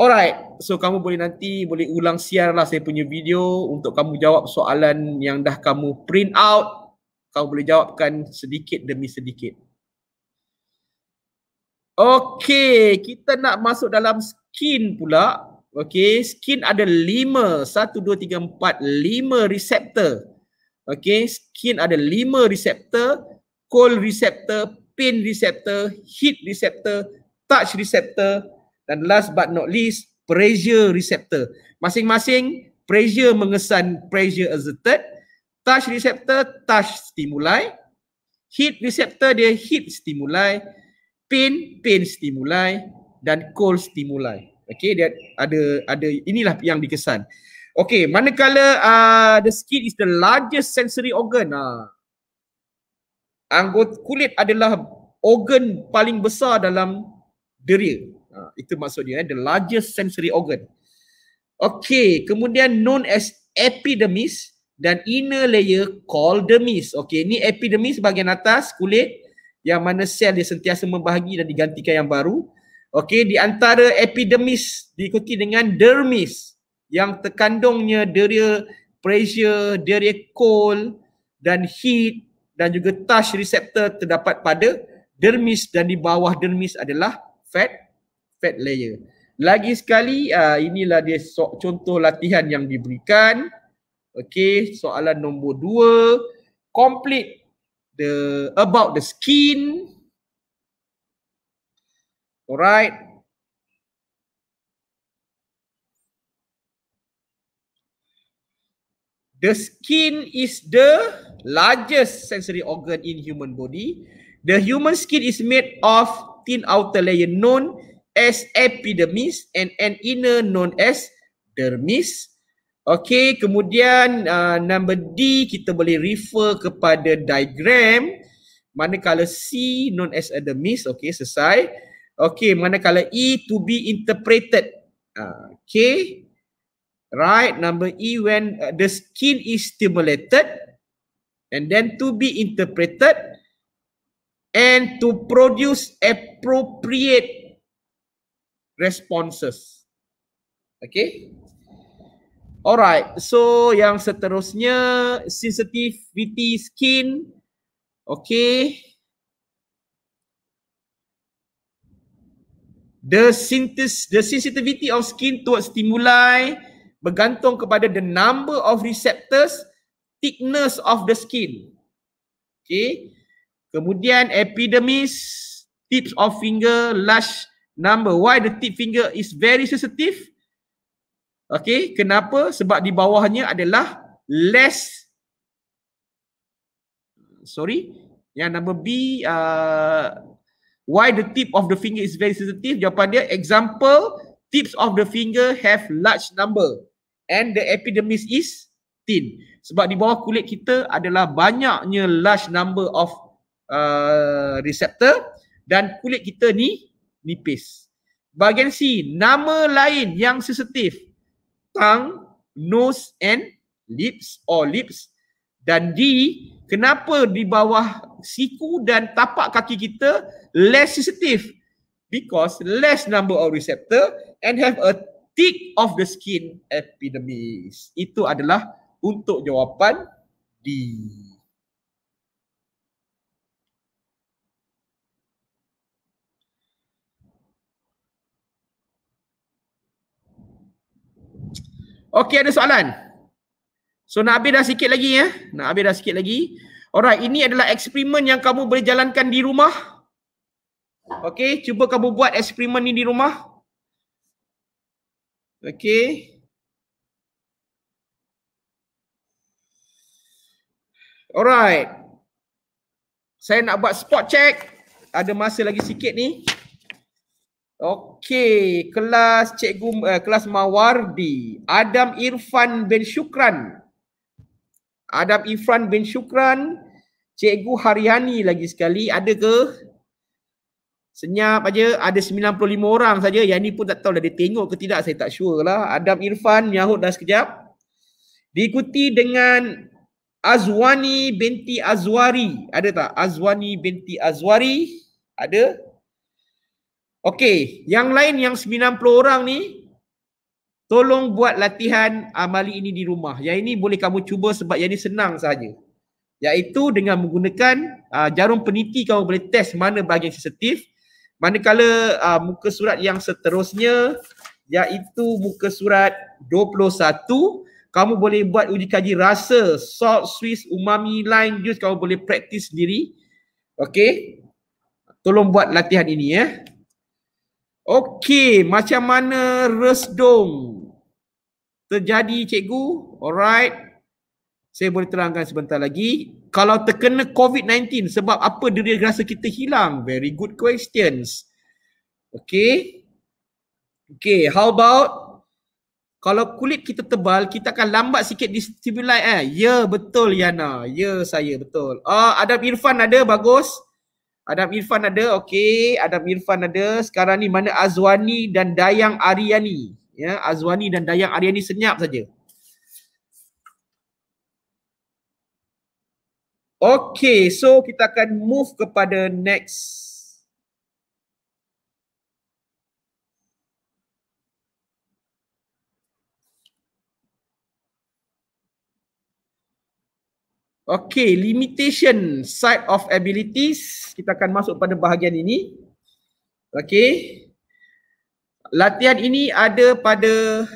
Speaker 1: Alright, so kamu boleh nanti boleh ulang siar lah saya punya video untuk kamu jawab soalan yang dah kamu print out. Kamu boleh jawabkan sedikit demi sedikit. Okay, kita nak masuk dalam skin pula. Okay, skin ada lima, satu, dua, tiga, empat, lima reseptor. Okay, skin ada lima reseptor, cold reseptor, pain reseptor, heat reseptor, touch reseptor, dan last but not least pressure receptor. Masing-masing pressure mengesan pressure exerted, touch receptor touch stimuli, heat receptor dia heat stimuli, pain pain stimuli dan cold stimuli. Okay, dia ada ada inilah yang dikesan. Okay, manakala uh, the skin is the largest sensory organ. Uh. Anggota kulit adalah organ paling besar dalam deria. Ah, itu maksudnya eh, the largest sensory organ. Okay, kemudian known as epidermis dan inner layer called dermis. Okay, ni epidermis bahagian atas kulit yang mana sel dia sentiasa membahagi dan digantikan yang baru. Okay, di antara epidermis diikuti dengan dermis yang terkandungnya deria pressure, deria cold dan heat dan juga touch receptor terdapat pada dermis dan di bawah dermis adalah fat fat layer. Lagi sekali uh, inilah dia so- contoh latihan yang diberikan. Okay soalan nombor dua. Complete the about the skin. Alright. The skin is the largest sensory organ in human body. The human skin is made of thin outer layer known as epidermis and an inner known as dermis. Okay, kemudian uh, number D kita boleh refer kepada diagram manakala C known as a dermis. Okay, selesai. Okay, manakala E to be interpreted. Uh, ah, okay, right. Number E when uh, the skin is stimulated and then to be interpreted and to produce appropriate responses. Okay. Alright. So yang seterusnya sensitivity skin. Okay. The synthesis, the sensitivity of skin towards stimuli bergantung kepada the number of receptors, thickness of the skin. Okay. Kemudian epidermis, tips of finger, large number why the tip finger is very sensitive. Okay, kenapa? Sebab di bawahnya adalah less sorry, yang number B uh, why the tip of the finger is very sensitive. Jawapan dia example tips of the finger have large number and the epidermis is thin. Sebab di bawah kulit kita adalah banyaknya large number of uh, receptor dan kulit kita ni nipis. Bahagian C, nama lain yang sensitif. Tongue, nose and lips or lips. Dan D, kenapa di bawah siku dan tapak kaki kita less sensitif? Because less number of receptor and have a thick of the skin epidermis. Itu adalah untuk jawapan D. Okey ada soalan? So nak habis dah sikit lagi ya. Nak habis dah sikit lagi. Alright, ini adalah eksperimen yang kamu boleh jalankan di rumah. Okey, cuba kamu buat eksperimen ni di rumah. Okey. Alright. Saya nak buat spot check. Ada masa lagi sikit ni. Okey, kelas cikgu uh, kelas Mawardi, Adam Irfan bin Syukran. Adam Irfan bin Syukran, cikgu Haryani lagi sekali ada ke? Senyap aja, ada 95 orang saja. Yang ni pun tak tahu dah dia tengok ke tidak, saya tak sure lah. Adam Irfan nyahut dah sekejap. Diikuti dengan Azwani binti Azwari. Ada tak? Azwani binti Azwari. Ada? Okey, yang lain yang 90 orang ni tolong buat latihan amali ini di rumah. Yang ini boleh kamu cuba sebab yang ini senang saja. Yaitu dengan menggunakan uh, jarum peniti kamu boleh test mana bahagian sensitif. Manakala uh, muka surat yang seterusnya iaitu muka surat 21 kamu boleh buat uji kaji rasa salt, swiss, umami, lime juice kamu boleh praktis sendiri. Okey. Tolong buat latihan ini ya. Eh. Okey, macam mana resdung terjadi cikgu? Alright. Saya boleh terangkan sebentar lagi. Kalau terkena COVID-19 sebab apa dia rasa kita hilang? Very good questions. Okey. Okey, how about kalau kulit kita tebal, kita akan lambat sikit distribute light eh. Ya, yeah, betul Yana. Ya, yeah, saya betul. Ah, uh, ada Irfan ada bagus. Adam Irfan ada, okey. Adam Irfan ada. Sekarang ni mana Azwani dan Dayang Aryani? Ya, Azwani dan Dayang Aryani senyap saja. Okey, so kita akan move kepada next Okay, limitation side of abilities. Kita akan masuk pada bahagian ini. Okay. Latihan ini ada pada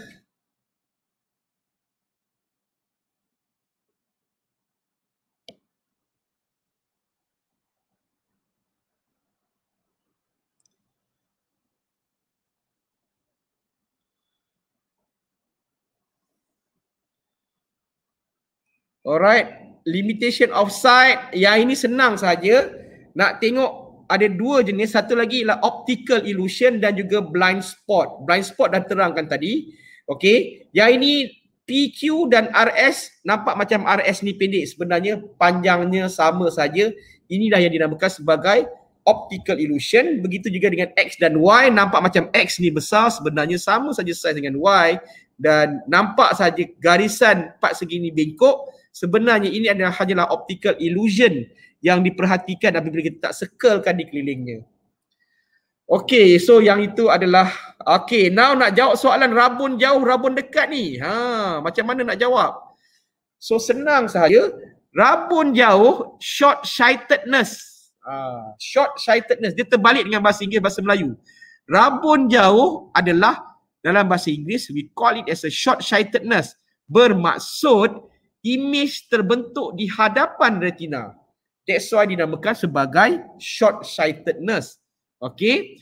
Speaker 1: Alright limitation of sight, yang ini senang saja nak tengok ada dua jenis satu lagi ialah optical illusion dan juga blind spot blind spot dah terangkan tadi okey yang ini PQ dan RS nampak macam RS ni pendek sebenarnya panjangnya sama saja inilah yang dinamakan sebagai optical illusion begitu juga dengan X dan Y nampak macam X ni besar sebenarnya sama saja saiz dengan Y dan nampak saja garisan empat segi ini bengkok sebenarnya ini adalah hanyalah optical illusion yang diperhatikan apabila kita tak circlekan di kelilingnya. Okay, so yang itu adalah Okay, now nak jawab soalan rabun jauh, rabun dekat ni. Ha, macam mana nak jawab? So senang sahaja, rabun jauh short sightedness. Ah, ha, short sightedness dia terbalik dengan bahasa Inggeris bahasa Melayu. Rabun jauh adalah dalam bahasa Inggeris we call it as a short-sightedness bermaksud image terbentuk di hadapan retina that's why dinamakan sebagai short-sightedness okay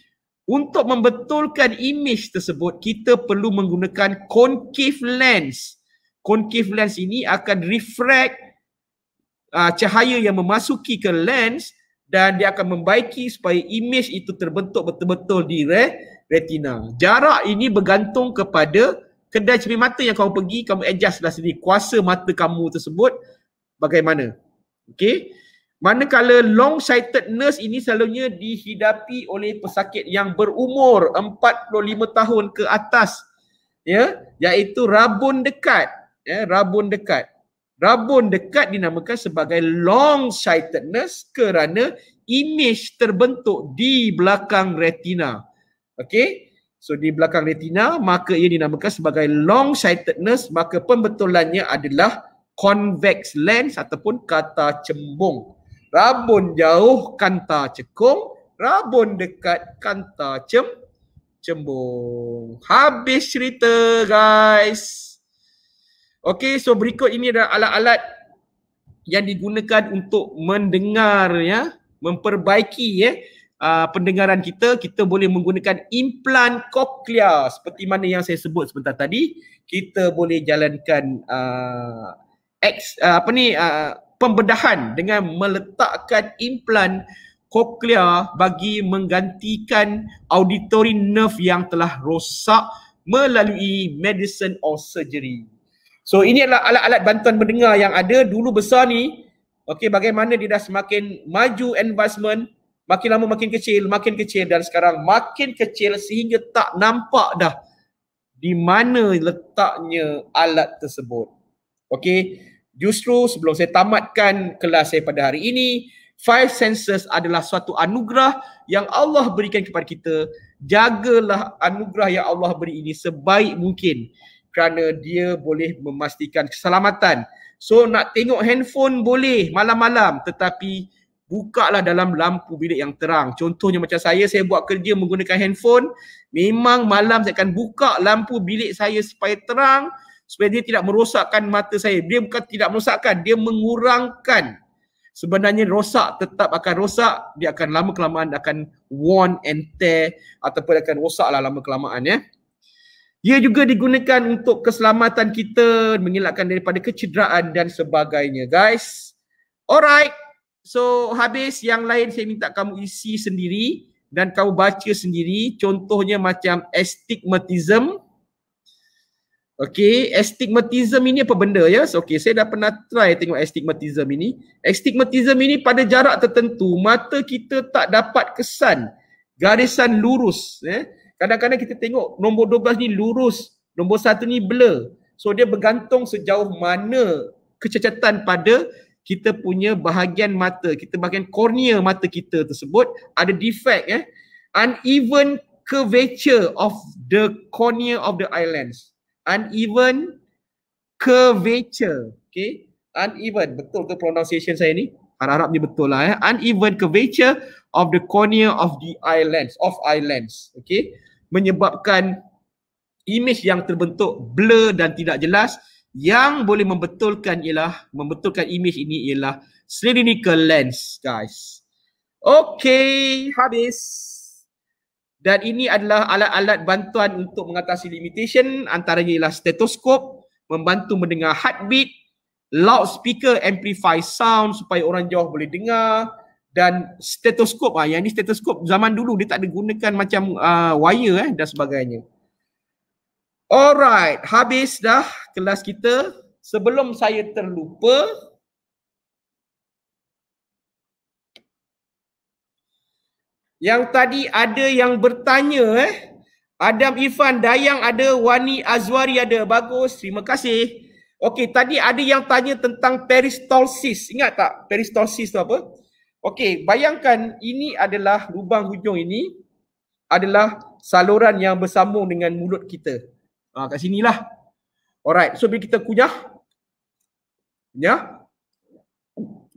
Speaker 1: untuk membetulkan image tersebut kita perlu menggunakan concave lens concave lens ini akan refract uh, cahaya yang memasuki ke lens dan dia akan membaiki supaya image itu terbentuk betul-betul di re- retina. Jarak ini bergantung kepada kedai cermin mata yang kamu pergi, kamu adjust lah sendiri kuasa mata kamu tersebut bagaimana. Okay. Manakala long sightedness ini selalunya dihidapi oleh pesakit yang berumur 45 tahun ke atas ya iaitu rabun dekat ya rabun dekat rabun dekat dinamakan sebagai long sightedness kerana image terbentuk di belakang retina Okay. So di belakang retina maka ia dinamakan sebagai long sightedness maka pembetulannya adalah convex lens ataupun kata cembung. Rabun jauh kanta cekung, rabun dekat kanta cem cembung. Habis cerita guys. Okay so berikut ini adalah alat-alat yang digunakan untuk mendengar ya, memperbaiki ya. Uh, pendengaran kita, kita boleh menggunakan implant cochlea seperti mana yang saya sebut sebentar tadi. Kita boleh jalankan uh, ex, uh, apa ni uh, pembedahan dengan meletakkan implant cochlea bagi menggantikan auditory nerve yang telah rosak melalui medicine or surgery. So ini adalah alat-alat bantuan mendengar yang ada dulu besar ni. Okey bagaimana dia dah semakin maju advancement makin lama makin kecil, makin kecil dan sekarang makin kecil sehingga tak nampak dah di mana letaknya alat tersebut. Okey, justru sebelum saya tamatkan kelas saya pada hari ini, five senses adalah suatu anugerah yang Allah berikan kepada kita. Jagalah anugerah yang Allah beri ini sebaik mungkin kerana dia boleh memastikan keselamatan. So nak tengok handphone boleh malam-malam tetapi Buka lah dalam lampu bilik yang terang. Contohnya macam saya, saya buat kerja menggunakan handphone, memang malam saya akan buka lampu bilik saya supaya terang, supaya dia tidak merosakkan mata saya. Dia bukan tidak merosakkan, dia mengurangkan. Sebenarnya rosak tetap akan rosak, dia akan lama-kelamaan akan worn and tear ataupun akan rosaklah lama-kelamaan ya. Ia juga digunakan untuk keselamatan kita, mengelakkan daripada kecederaan dan sebagainya guys. Alright, So habis yang lain saya minta kamu isi sendiri dan kamu baca sendiri contohnya macam astigmatism Okay, astigmatism ini apa benda ya? Yes? Okay, saya dah pernah try tengok astigmatism ini. Astigmatism ini pada jarak tertentu, mata kita tak dapat kesan garisan lurus. Eh? Kadang-kadang kita tengok nombor 12 ni lurus, nombor 1 ni blur. So dia bergantung sejauh mana kecacatan pada kita punya bahagian mata, kita bahagian kornea mata kita tersebut ada defect eh. Uneven curvature of the cornea of the eye lens. Uneven curvature. Okay. Uneven. Betul ke pronunciation saya ni? Harap-harap ni betul lah eh. Uneven curvature of the cornea of the eye lens. Of eye lens. Okay. Menyebabkan image yang terbentuk blur dan tidak jelas yang boleh membetulkan ialah membetulkan imej ini ialah cylindrical lens guys. Okay habis. Dan ini adalah alat-alat bantuan untuk mengatasi limitation antaranya ialah stetoskop membantu mendengar heartbeat, loudspeaker amplify sound supaya orang jauh boleh dengar dan stetoskop ah yang ini stetoskop zaman dulu dia tak digunakan macam uh, wire eh dan sebagainya. Alright, habis dah kelas kita. Sebelum saya terlupa, yang tadi ada yang bertanya eh. Adam Ifan, Dayang ada, Wani Azwari ada. Bagus, terima kasih. Okey, tadi ada yang tanya tentang peristalsis. Ingat tak peristalsis tu apa? Okey, bayangkan ini adalah lubang hujung ini adalah saluran yang bersambung dengan mulut kita. Ha, kat sini lah. Alright. So bila kita kunyah. Kunyah.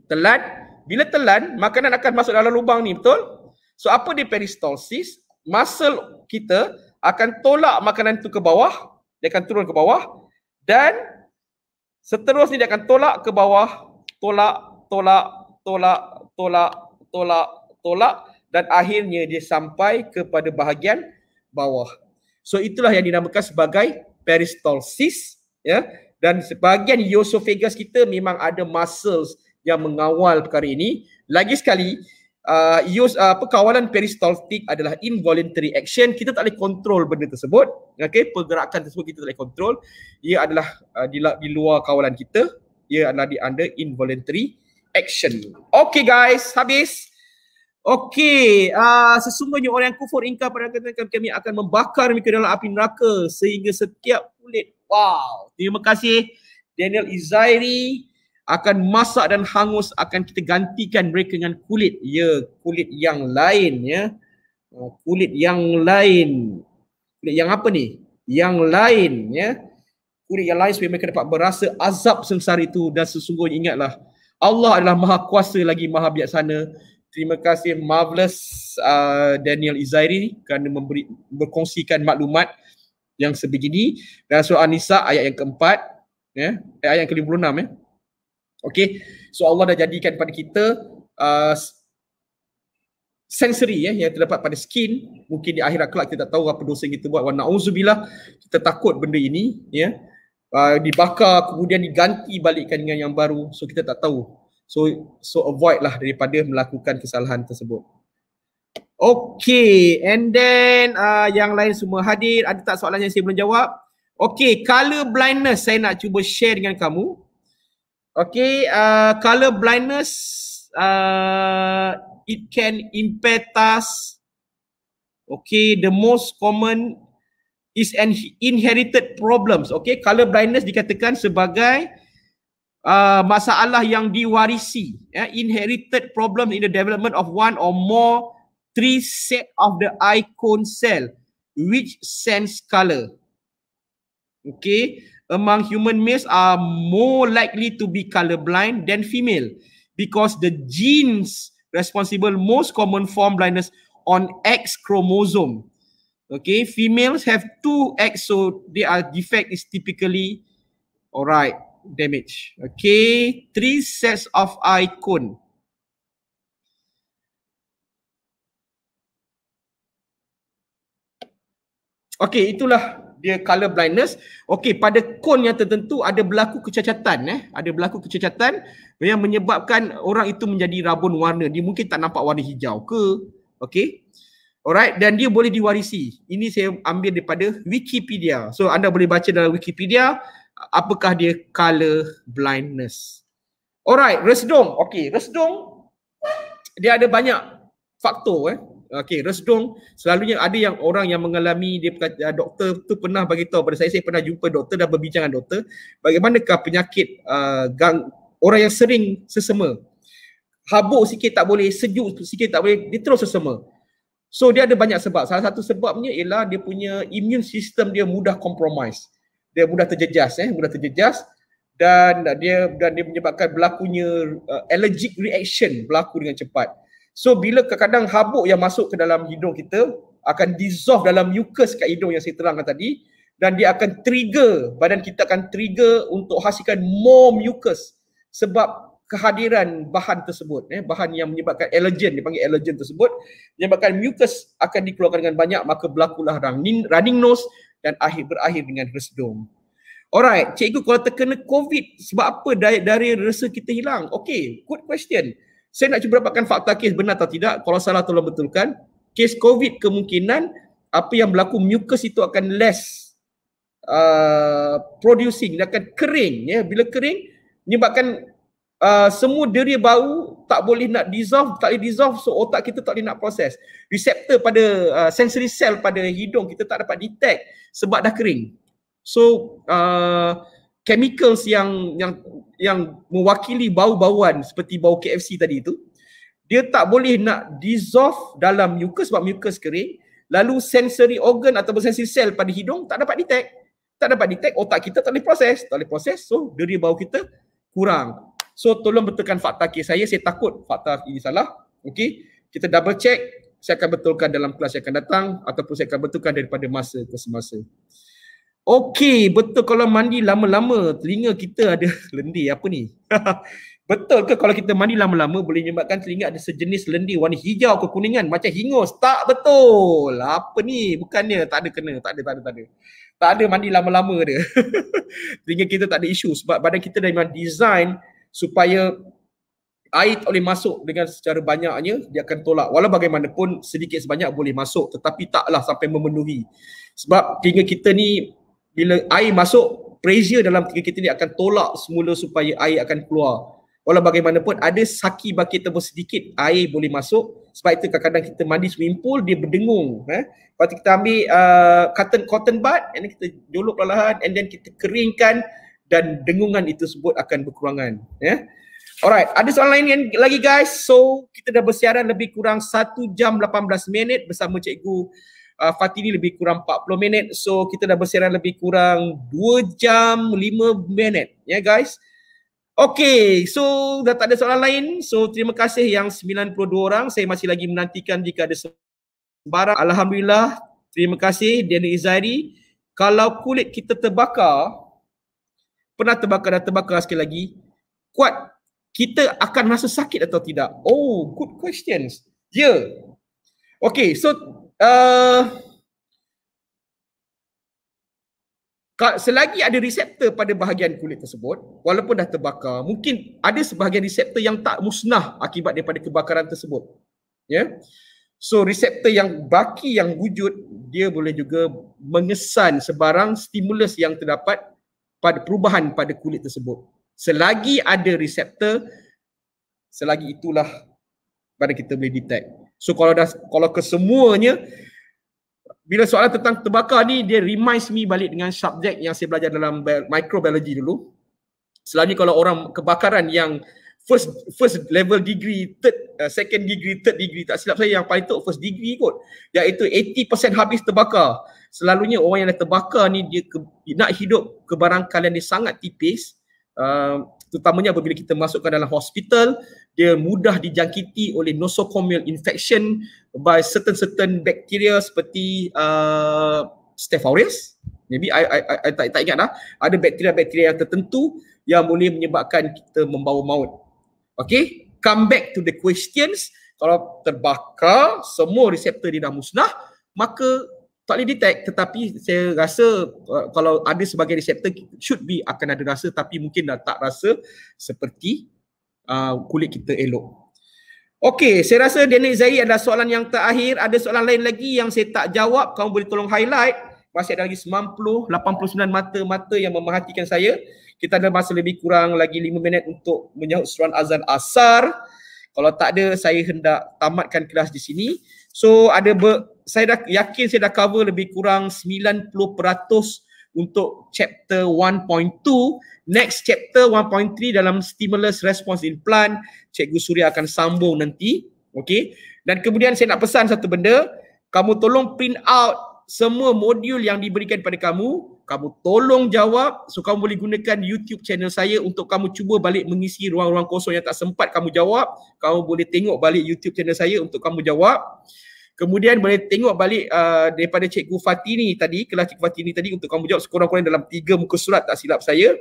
Speaker 1: Telan. Bila telan, makanan akan masuk dalam lubang ni. Betul? So apa dia peristalsis? Muscle kita akan tolak makanan tu ke bawah. Dia akan turun ke bawah. Dan seterusnya dia akan tolak ke bawah. Tolak, tolak, tolak, tolak, tolak, tolak. Dan akhirnya dia sampai kepada bahagian bawah. So itulah yang dinamakan sebagai peristalsis ya dan sebahagian esophagus kita memang ada muscles yang mengawal perkara ini. Lagi sekali uh, use, uh, perkawalan peristaltik adalah involuntary action. Kita tak boleh kontrol benda tersebut. Okay, pergerakan tersebut kita tak boleh kontrol. Ia adalah uh, di, di luar kawalan kita. Ia adalah di under involuntary action. Okay guys, habis. Okey, uh, sesungguhnya orang yang kufur ingkar pada ketentuan kami akan membakar mereka dalam api neraka sehingga setiap kulit. Wow. Terima kasih Daniel Izairi akan masak dan hangus akan kita gantikan mereka dengan kulit. Ya, kulit yang lain ya. Uh, kulit yang lain. Kulit yang apa ni? Yang lain ya. Kulit yang lain supaya mereka dapat berasa azab sengsara itu dan sesungguhnya ingatlah Allah adalah maha kuasa lagi maha bijaksana terima kasih marvelous uh, Daniel Izairi kerana memberi berkongsikan maklumat yang sebegini dan surah An-Nisa ayat yang keempat ya eh, ayat yang ke-56 ya. Yeah. Okey. So Allah dah jadikan pada kita uh, sensory ya yang terdapat pada skin mungkin di akhirat kelak kita tak tahu apa dosa yang kita buat wa uzubillah kita takut benda ini ya uh, dibakar kemudian diganti balikkan dengan yang baru so kita tak tahu So so avoid lah daripada melakukan kesalahan tersebut. Okay and then uh, yang lain semua hadir ada tak soalan yang saya belum jawab? Okay color blindness saya nak cuba share dengan kamu. Okay uh, color blindness uh, it can impact us. Okay the most common is an inherited problems. Okay color blindness dikatakan sebagai uh, masalah yang diwarisi yeah, inherited problem in the development of one or more three set of the eye cone cell which sense color okay among human males are more likely to be colorblind than female because the genes responsible most common form blindness on X chromosome okay females have two X so their defect is typically alright damage. Okay, three sets of icon. Okay, itulah dia color blindness. Okay, pada cone yang tertentu ada berlaku kecacatan eh. Ada berlaku kecacatan yang menyebabkan orang itu menjadi rabun warna. Dia mungkin tak nampak warna hijau ke. Okay. Alright, dan dia boleh diwarisi. Ini saya ambil daripada Wikipedia. So anda boleh baca dalam Wikipedia apakah dia color blindness. Alright, resdung. Okay, resdung dia ada banyak faktor eh. Okay, resdung selalunya ada yang orang yang mengalami dia ah, doktor tu pernah bagi tahu pada saya saya pernah jumpa doktor dan berbincang dengan doktor bagaimanakah penyakit uh, gang orang yang sering sesema. Habuk sikit tak boleh, sejuk sikit tak boleh, dia terus sesema. So dia ada banyak sebab. Salah satu sebabnya ialah dia punya immune system dia mudah compromise dia mudah terjejas eh mudah terjejas dan dia dan dia menyebabkan berlakunya uh, allergic reaction berlaku dengan cepat so bila kadang-kadang habuk yang masuk ke dalam hidung kita akan dissolve dalam mucus kat hidung yang saya terangkan tadi dan dia akan trigger badan kita akan trigger untuk hasilkan more mucus sebab kehadiran bahan tersebut eh bahan yang menyebabkan allergen dipanggil allergen tersebut menyebabkan mucus akan dikeluarkan dengan banyak maka berlakulah running, running nose dan akhir berakhir dengan resdung. Alright, cikgu kalau terkena COVID sebab apa dari, dari rasa kita hilang? Okay, good question. Saya nak cuba dapatkan fakta kes benar atau tidak. Kalau salah tolong betulkan. Kes COVID kemungkinan apa yang berlaku mucus itu akan less uh, producing, dia akan kering. Ya. Bila kering, menyebabkan uh, semua deri bau tak boleh nak dissolve tak boleh dissolve so otak kita tak boleh nak proses reseptor pada uh, sensory cell pada hidung kita tak dapat detect sebab dah kering so uh, chemicals yang yang yang mewakili bau-bauan seperti bau KFC tadi itu dia tak boleh nak dissolve dalam mucus sebab mucus kering lalu sensory organ ataupun sensory cell pada hidung tak dapat detect tak dapat detect otak kita tak boleh proses tak boleh proses so deri bau kita kurang So tolong betulkan fakta kes saya. Saya takut fakta ini salah. Okay, Kita double check. Saya akan betulkan dalam kelas yang akan datang ataupun saya akan betulkan daripada masa ke semasa. Okay, betul kalau mandi lama-lama telinga kita ada *laughs* lendir apa ni? *laughs* betul ke kalau kita mandi lama-lama boleh menyebabkan telinga ada sejenis lendir warna hijau ke kuningan macam hingus? Tak betul. Apa ni? Bukannya tak ada kena, tak ada tak ada tak ada. Tak ada mandi lama-lama dia. *laughs* telinga kita tak ada isu sebab badan kita dah memang design supaya air tak boleh masuk dengan secara banyaknya dia akan tolak walau bagaimanapun sedikit sebanyak boleh masuk tetapi taklah sampai memenuhi sebab telinga kita ni bila air masuk pressure dalam telinga kita ni akan tolak semula supaya air akan keluar walau bagaimanapun ada saki baki tempoh sedikit air boleh masuk sebab itu kadang-kadang kita mandi swimming pool dia berdengung eh lepas kita ambil uh, cotton cotton bud and then kita jolok perlahan and then kita keringkan dan dengungan itu sebut akan berkurangan ya yeah? Alright, ada soalan lain lagi guys. So, kita dah bersiaran lebih kurang 1 jam 18 minit bersama cikgu uh, Fatini lebih kurang 40 minit. So, kita dah bersiaran lebih kurang 2 jam 5 minit. Ya yeah, guys. Okay, so dah tak ada soalan lain. So, terima kasih yang 92 orang. Saya masih lagi menantikan jika ada sebarang. Alhamdulillah, terima kasih Dani Izairi. Kalau kulit kita terbakar, pernah terbakar dan terbakar sekali lagi kuat kita akan rasa sakit atau tidak oh good questions yeah okay so uh, selagi ada reseptor pada bahagian kulit tersebut walaupun dah terbakar mungkin ada sebahagian reseptor yang tak musnah akibat daripada kebakaran tersebut yeah? So reseptor yang baki yang wujud dia boleh juga mengesan sebarang stimulus yang terdapat pada perubahan pada kulit tersebut. Selagi ada reseptor, selagi itulah pada kita boleh detect. So kalau dah kalau kesemuanya bila soalan tentang terbakar ni dia reminds me balik dengan subjek yang saya belajar dalam microbiology dulu. Selagi kalau orang kebakaran yang first first level degree, third uh, second degree, third degree tak silap saya yang paling top first degree kot. Iaitu 80% habis terbakar selalunya orang yang dah terbakar ni dia ke, nak hidup kebarangkalian dia sangat tipis uh, terutamanya apabila kita masukkan dalam hospital dia mudah dijangkiti oleh nosocomial infection by certain-certain bacteria seperti uh, Staph aureus maybe I, I, I, I tak, tak ingat dah ada bakteria-bakteria yang tertentu yang boleh menyebabkan kita membawa maut okay come back to the questions kalau terbakar semua reseptor dia dah musnah maka tak boleh detect tetapi saya rasa uh, kalau ada sebagai reseptor should be akan ada rasa tapi mungkin dah tak rasa seperti uh, kulit kita elok. Okey, saya rasa Denik Zahid ada soalan yang terakhir. Ada soalan lain lagi yang saya tak jawab. Kamu boleh tolong highlight. Masih ada lagi 90, 89 mata-mata yang memerhatikan saya. Kita ada masa lebih kurang lagi 5 minit untuk menyahut seruan azan asar. Kalau tak ada, saya hendak tamatkan kelas di sini. So ada ber, saya dah yakin saya dah cover lebih kurang 90% untuk chapter 1.2 next chapter 1.3 dalam stimulus response in plan cikgu suria akan sambung nanti okey dan kemudian saya nak pesan satu benda kamu tolong print out semua modul yang diberikan pada kamu kamu tolong jawab so kamu boleh gunakan YouTube channel saya untuk kamu cuba balik mengisi ruang-ruang kosong yang tak sempat kamu jawab kamu boleh tengok balik YouTube channel saya untuk kamu jawab Kemudian boleh tengok balik uh, daripada Cikgu Fati ni tadi, kelas Cikgu Fati tadi untuk kamu jawab sekurang-kurangnya dalam tiga muka surat tak silap saya.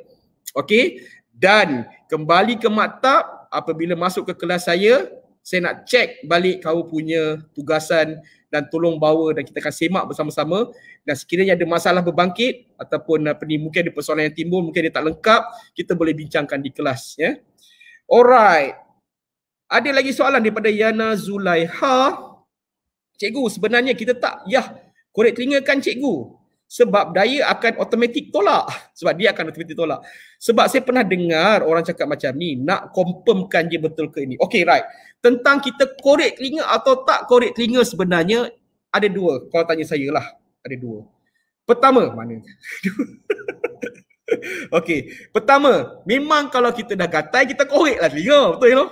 Speaker 1: Okey. Dan kembali ke maktab apabila masuk ke kelas saya, saya nak cek balik kau punya tugasan dan tolong bawa dan kita akan semak bersama-sama. Dan sekiranya ada masalah berbangkit ataupun apa ni, mungkin ada persoalan yang timbul, mungkin dia tak lengkap, kita boleh bincangkan di kelas. Ya. Alright. Ada lagi soalan daripada Yana Zulaiha cikgu sebenarnya kita tak yah korek telinga kan cikgu sebab daya akan automatik tolak *laughs* sebab dia akan automatik tolak sebab saya pernah dengar orang cakap macam ni nak confirmkan je betul ke ini okey right tentang kita korek telinga atau tak korek telinga sebenarnya ada dua kalau tanya saya lah ada dua pertama mana *laughs* okey pertama memang kalau kita dah gatal kita korek lah telinga betul you know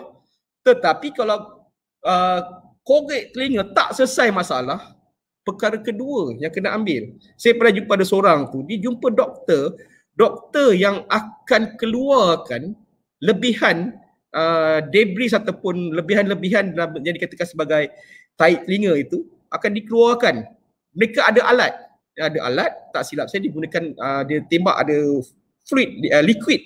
Speaker 1: tetapi kalau uh, korek telinga tak selesai masalah perkara kedua yang kena ambil saya pernah jumpa ada seorang tu dia jumpa doktor doktor yang akan keluarkan lebihan uh, debris ataupun lebihan-lebihan yang dikatakan sebagai tahi telinga itu akan dikeluarkan mereka ada alat ada alat tak silap saya digunakan uh, dia tembak ada fluid uh, liquid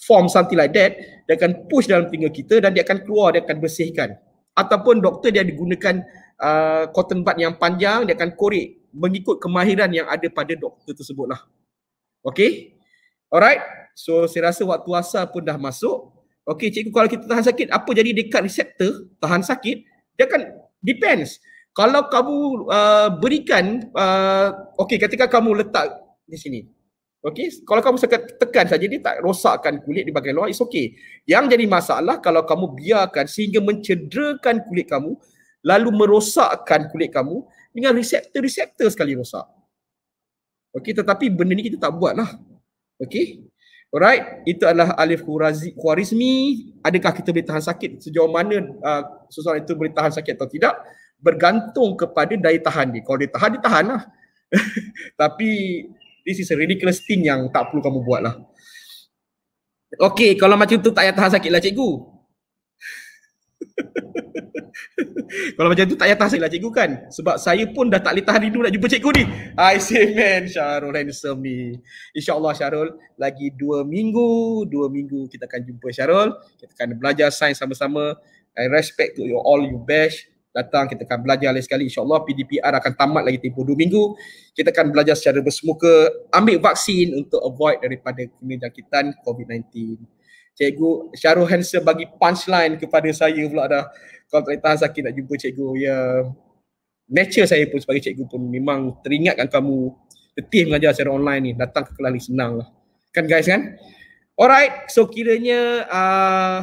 Speaker 1: form something like that dia akan push dalam telinga kita dan dia akan keluar dia akan bersihkan ataupun doktor dia digunakan uh, cotton bud yang panjang dia akan korek mengikut kemahiran yang ada pada doktor tersebutlah. Okay? Alright? So saya rasa waktu asal pun dah masuk. Okay cikgu kalau kita tahan sakit apa jadi dekat reseptor tahan sakit dia akan depends. Kalau kamu uh, berikan uh, okay ketika kamu letak di sini Okey, kalau kamu sekat tekan saja dia tak rosakkan kulit di bahagian luar, it's okay. Yang jadi masalah kalau kamu biarkan sehingga mencederakan kulit kamu lalu merosakkan kulit kamu dengan reseptor-reseptor sekali rosak. Okey, tetapi benda ni kita tak buatlah. Okey. Alright, itu adalah Alif Khwarizmi. Adakah kita boleh tahan sakit sejauh mana uh, seseorang itu boleh tahan sakit atau tidak bergantung kepada daya tahan dia. Kalau dia tahan, dia tahanlah. *laughs* Tapi this is a ridiculous thing yang tak perlu kamu buat lah. Okay, kalau macam tu tak payah tahan sakit lah cikgu. *laughs* kalau macam tu tak payah tahan sakit lah cikgu kan? Sebab saya pun dah tak boleh tahan rindu nak jumpa cikgu ni. I say man, Syarul handsome ni. InsyaAllah Syarul, lagi dua minggu, dua minggu kita akan jumpa Syarul. Kita akan belajar sains sama-sama. I respect to you all, you best datang kita akan belajar lagi sekali insyaallah PDPR akan tamat lagi tempoh dua minggu kita akan belajar secara bersemuka ambil vaksin untuk avoid daripada penyakitan COVID-19 cikgu Syarul Hansel bagi punchline kepada saya pula dah kalau tak tahan sakit nak jumpa cikgu ya yeah. nature saya pun sebagai cikgu pun memang teringatkan kamu letih mengajar secara online ni datang ke kelas senang lah kan guys kan alright so kiranya uh,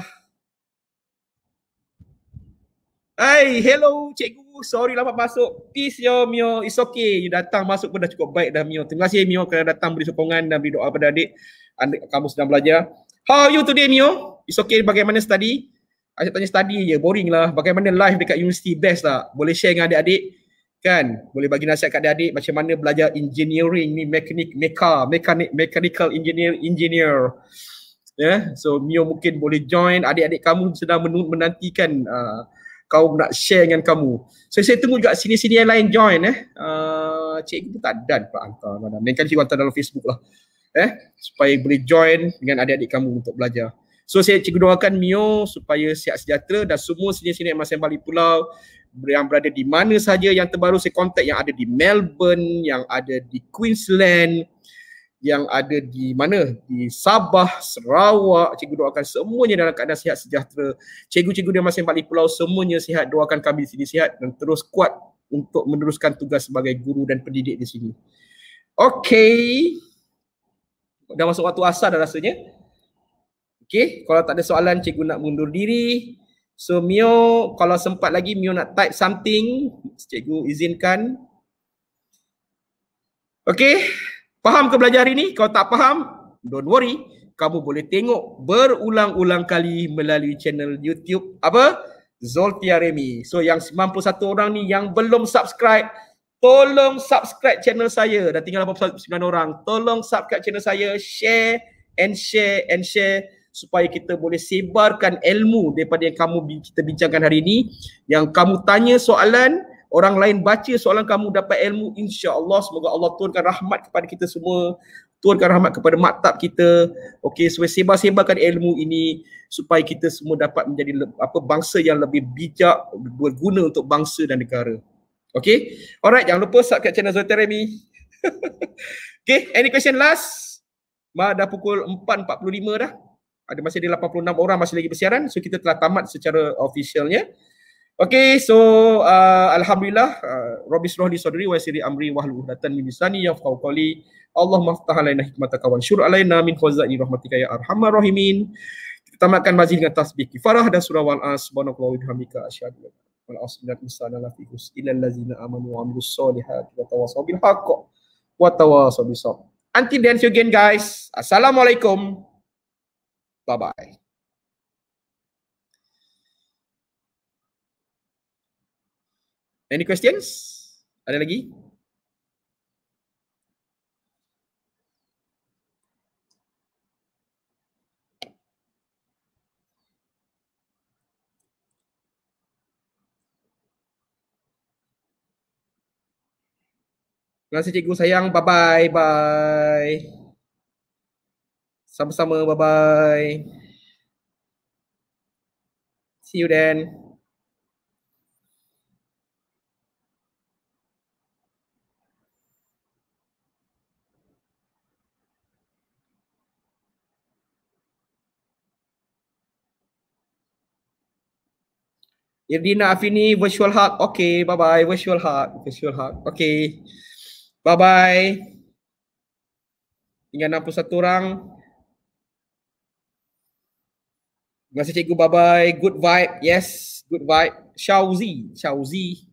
Speaker 1: Hai, hello cikgu. Sorry lama masuk. Peace yo Mio. It's okay. You datang masuk pun dah cukup baik dah Mio. Terima kasih Mio kerana datang beri sokongan dan beri doa pada adik. Adik kamu sedang belajar. How are you today Mio? It's okay bagaimana study? Saya tanya study je. Boring lah. Bagaimana live dekat universiti best lah. Boleh share dengan adik-adik? Kan? Boleh bagi nasihat kat adik-adik macam mana belajar engineering ni mekanik, meka, mekanik, mechanical engineer, engineer. Ya, yeah? so Mio mungkin boleh join adik-adik kamu sedang menantikan uh, kau nak share dengan kamu. So saya tunggu juga sini-sini yang lain join eh. Uh, ah, cik kita tak dan Pak Anta. Mereka cikgu hantar dalam Facebook lah. Eh, supaya boleh join dengan adik-adik kamu untuk belajar. So saya cikgu doakan Mio supaya sihat sejahtera dan semua sini-sini yang masih balik pulau yang berada di mana saja yang terbaru saya kontak yang ada di Melbourne, yang ada di Queensland, yang ada di mana? Di Sabah, Sarawak. Cikgu doakan semuanya dalam keadaan sihat sejahtera. Cikgu-cikgu dia masih balik pulau semuanya sihat. Doakan kami di sini sihat dan terus kuat untuk meneruskan tugas sebagai guru dan pendidik di sini. Okey, Dah masuk waktu asar dah rasanya. Okey, Kalau tak ada soalan, cikgu nak mundur diri. So Mio, kalau sempat lagi Mio nak type something, cikgu izinkan. Okey. Faham ke belajar hari ni? Kalau tak faham, don't worry. Kamu boleh tengok berulang-ulang kali melalui channel YouTube apa? Zoltia Remy. So yang 91 orang ni yang belum subscribe, tolong subscribe channel saya. Dah tinggal 89 orang. Tolong subscribe channel saya, share and share and share supaya kita boleh sebarkan ilmu daripada yang kamu kita bincangkan hari ini yang kamu tanya soalan orang lain baca soalan kamu dapat ilmu insya-Allah semoga Allah turunkan rahmat kepada kita semua turunkan rahmat kepada maktab kita okey so, sebar-sebarkan ilmu ini supaya kita semua dapat menjadi apa bangsa yang lebih bijak berguna untuk bangsa dan negara okey alright jangan lupa subscribe channel Zoterami *laughs* okey any question last Ma, dah pukul 4.45 dah. Ada masih ada 86 orang masih lagi bersiaran. So kita telah tamat secara officialnya. Okay, so uh, Alhamdulillah uh, Rabbis Rohli Saudari wa Siri Amri Wahlu Datan min Bisani Ya Fkau Qali Allah maftah alayna hikmata kawan syur alayna min khuzaini rahmatika ya arhamma rahimin Kita tamatkan majlis dengan tasbih kifarah dan surah wal'as Subhanallah wa bihamika asyadu wal'as Ilan misana lafihus ilan lazina amanu wa amlus solihat wa tawasaw bil haqqa wa tawasaw bil sab Until then, see you again guys Assalamualaikum Bye-bye Any questions? Ada lagi? Terima kasih cikgu sayang. Bye-bye. Bye. Sama-sama. Bye-bye. See you then. Irdina Afini virtual hug. Okay, bye bye. Virtual hug. Virtual hug. Okay. Bye bye. Tinggal 61 orang. Terima kasih cikgu. Bye bye. Good vibe. Yes. Good vibe. Shauzi. Shauzi.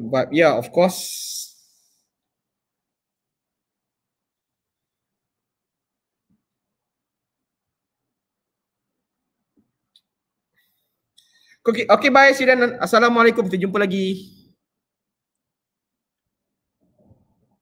Speaker 1: good vibe. Yeah, of course. Okay, okay bye. See you then. Assalamualaikum. Kita jumpa lagi.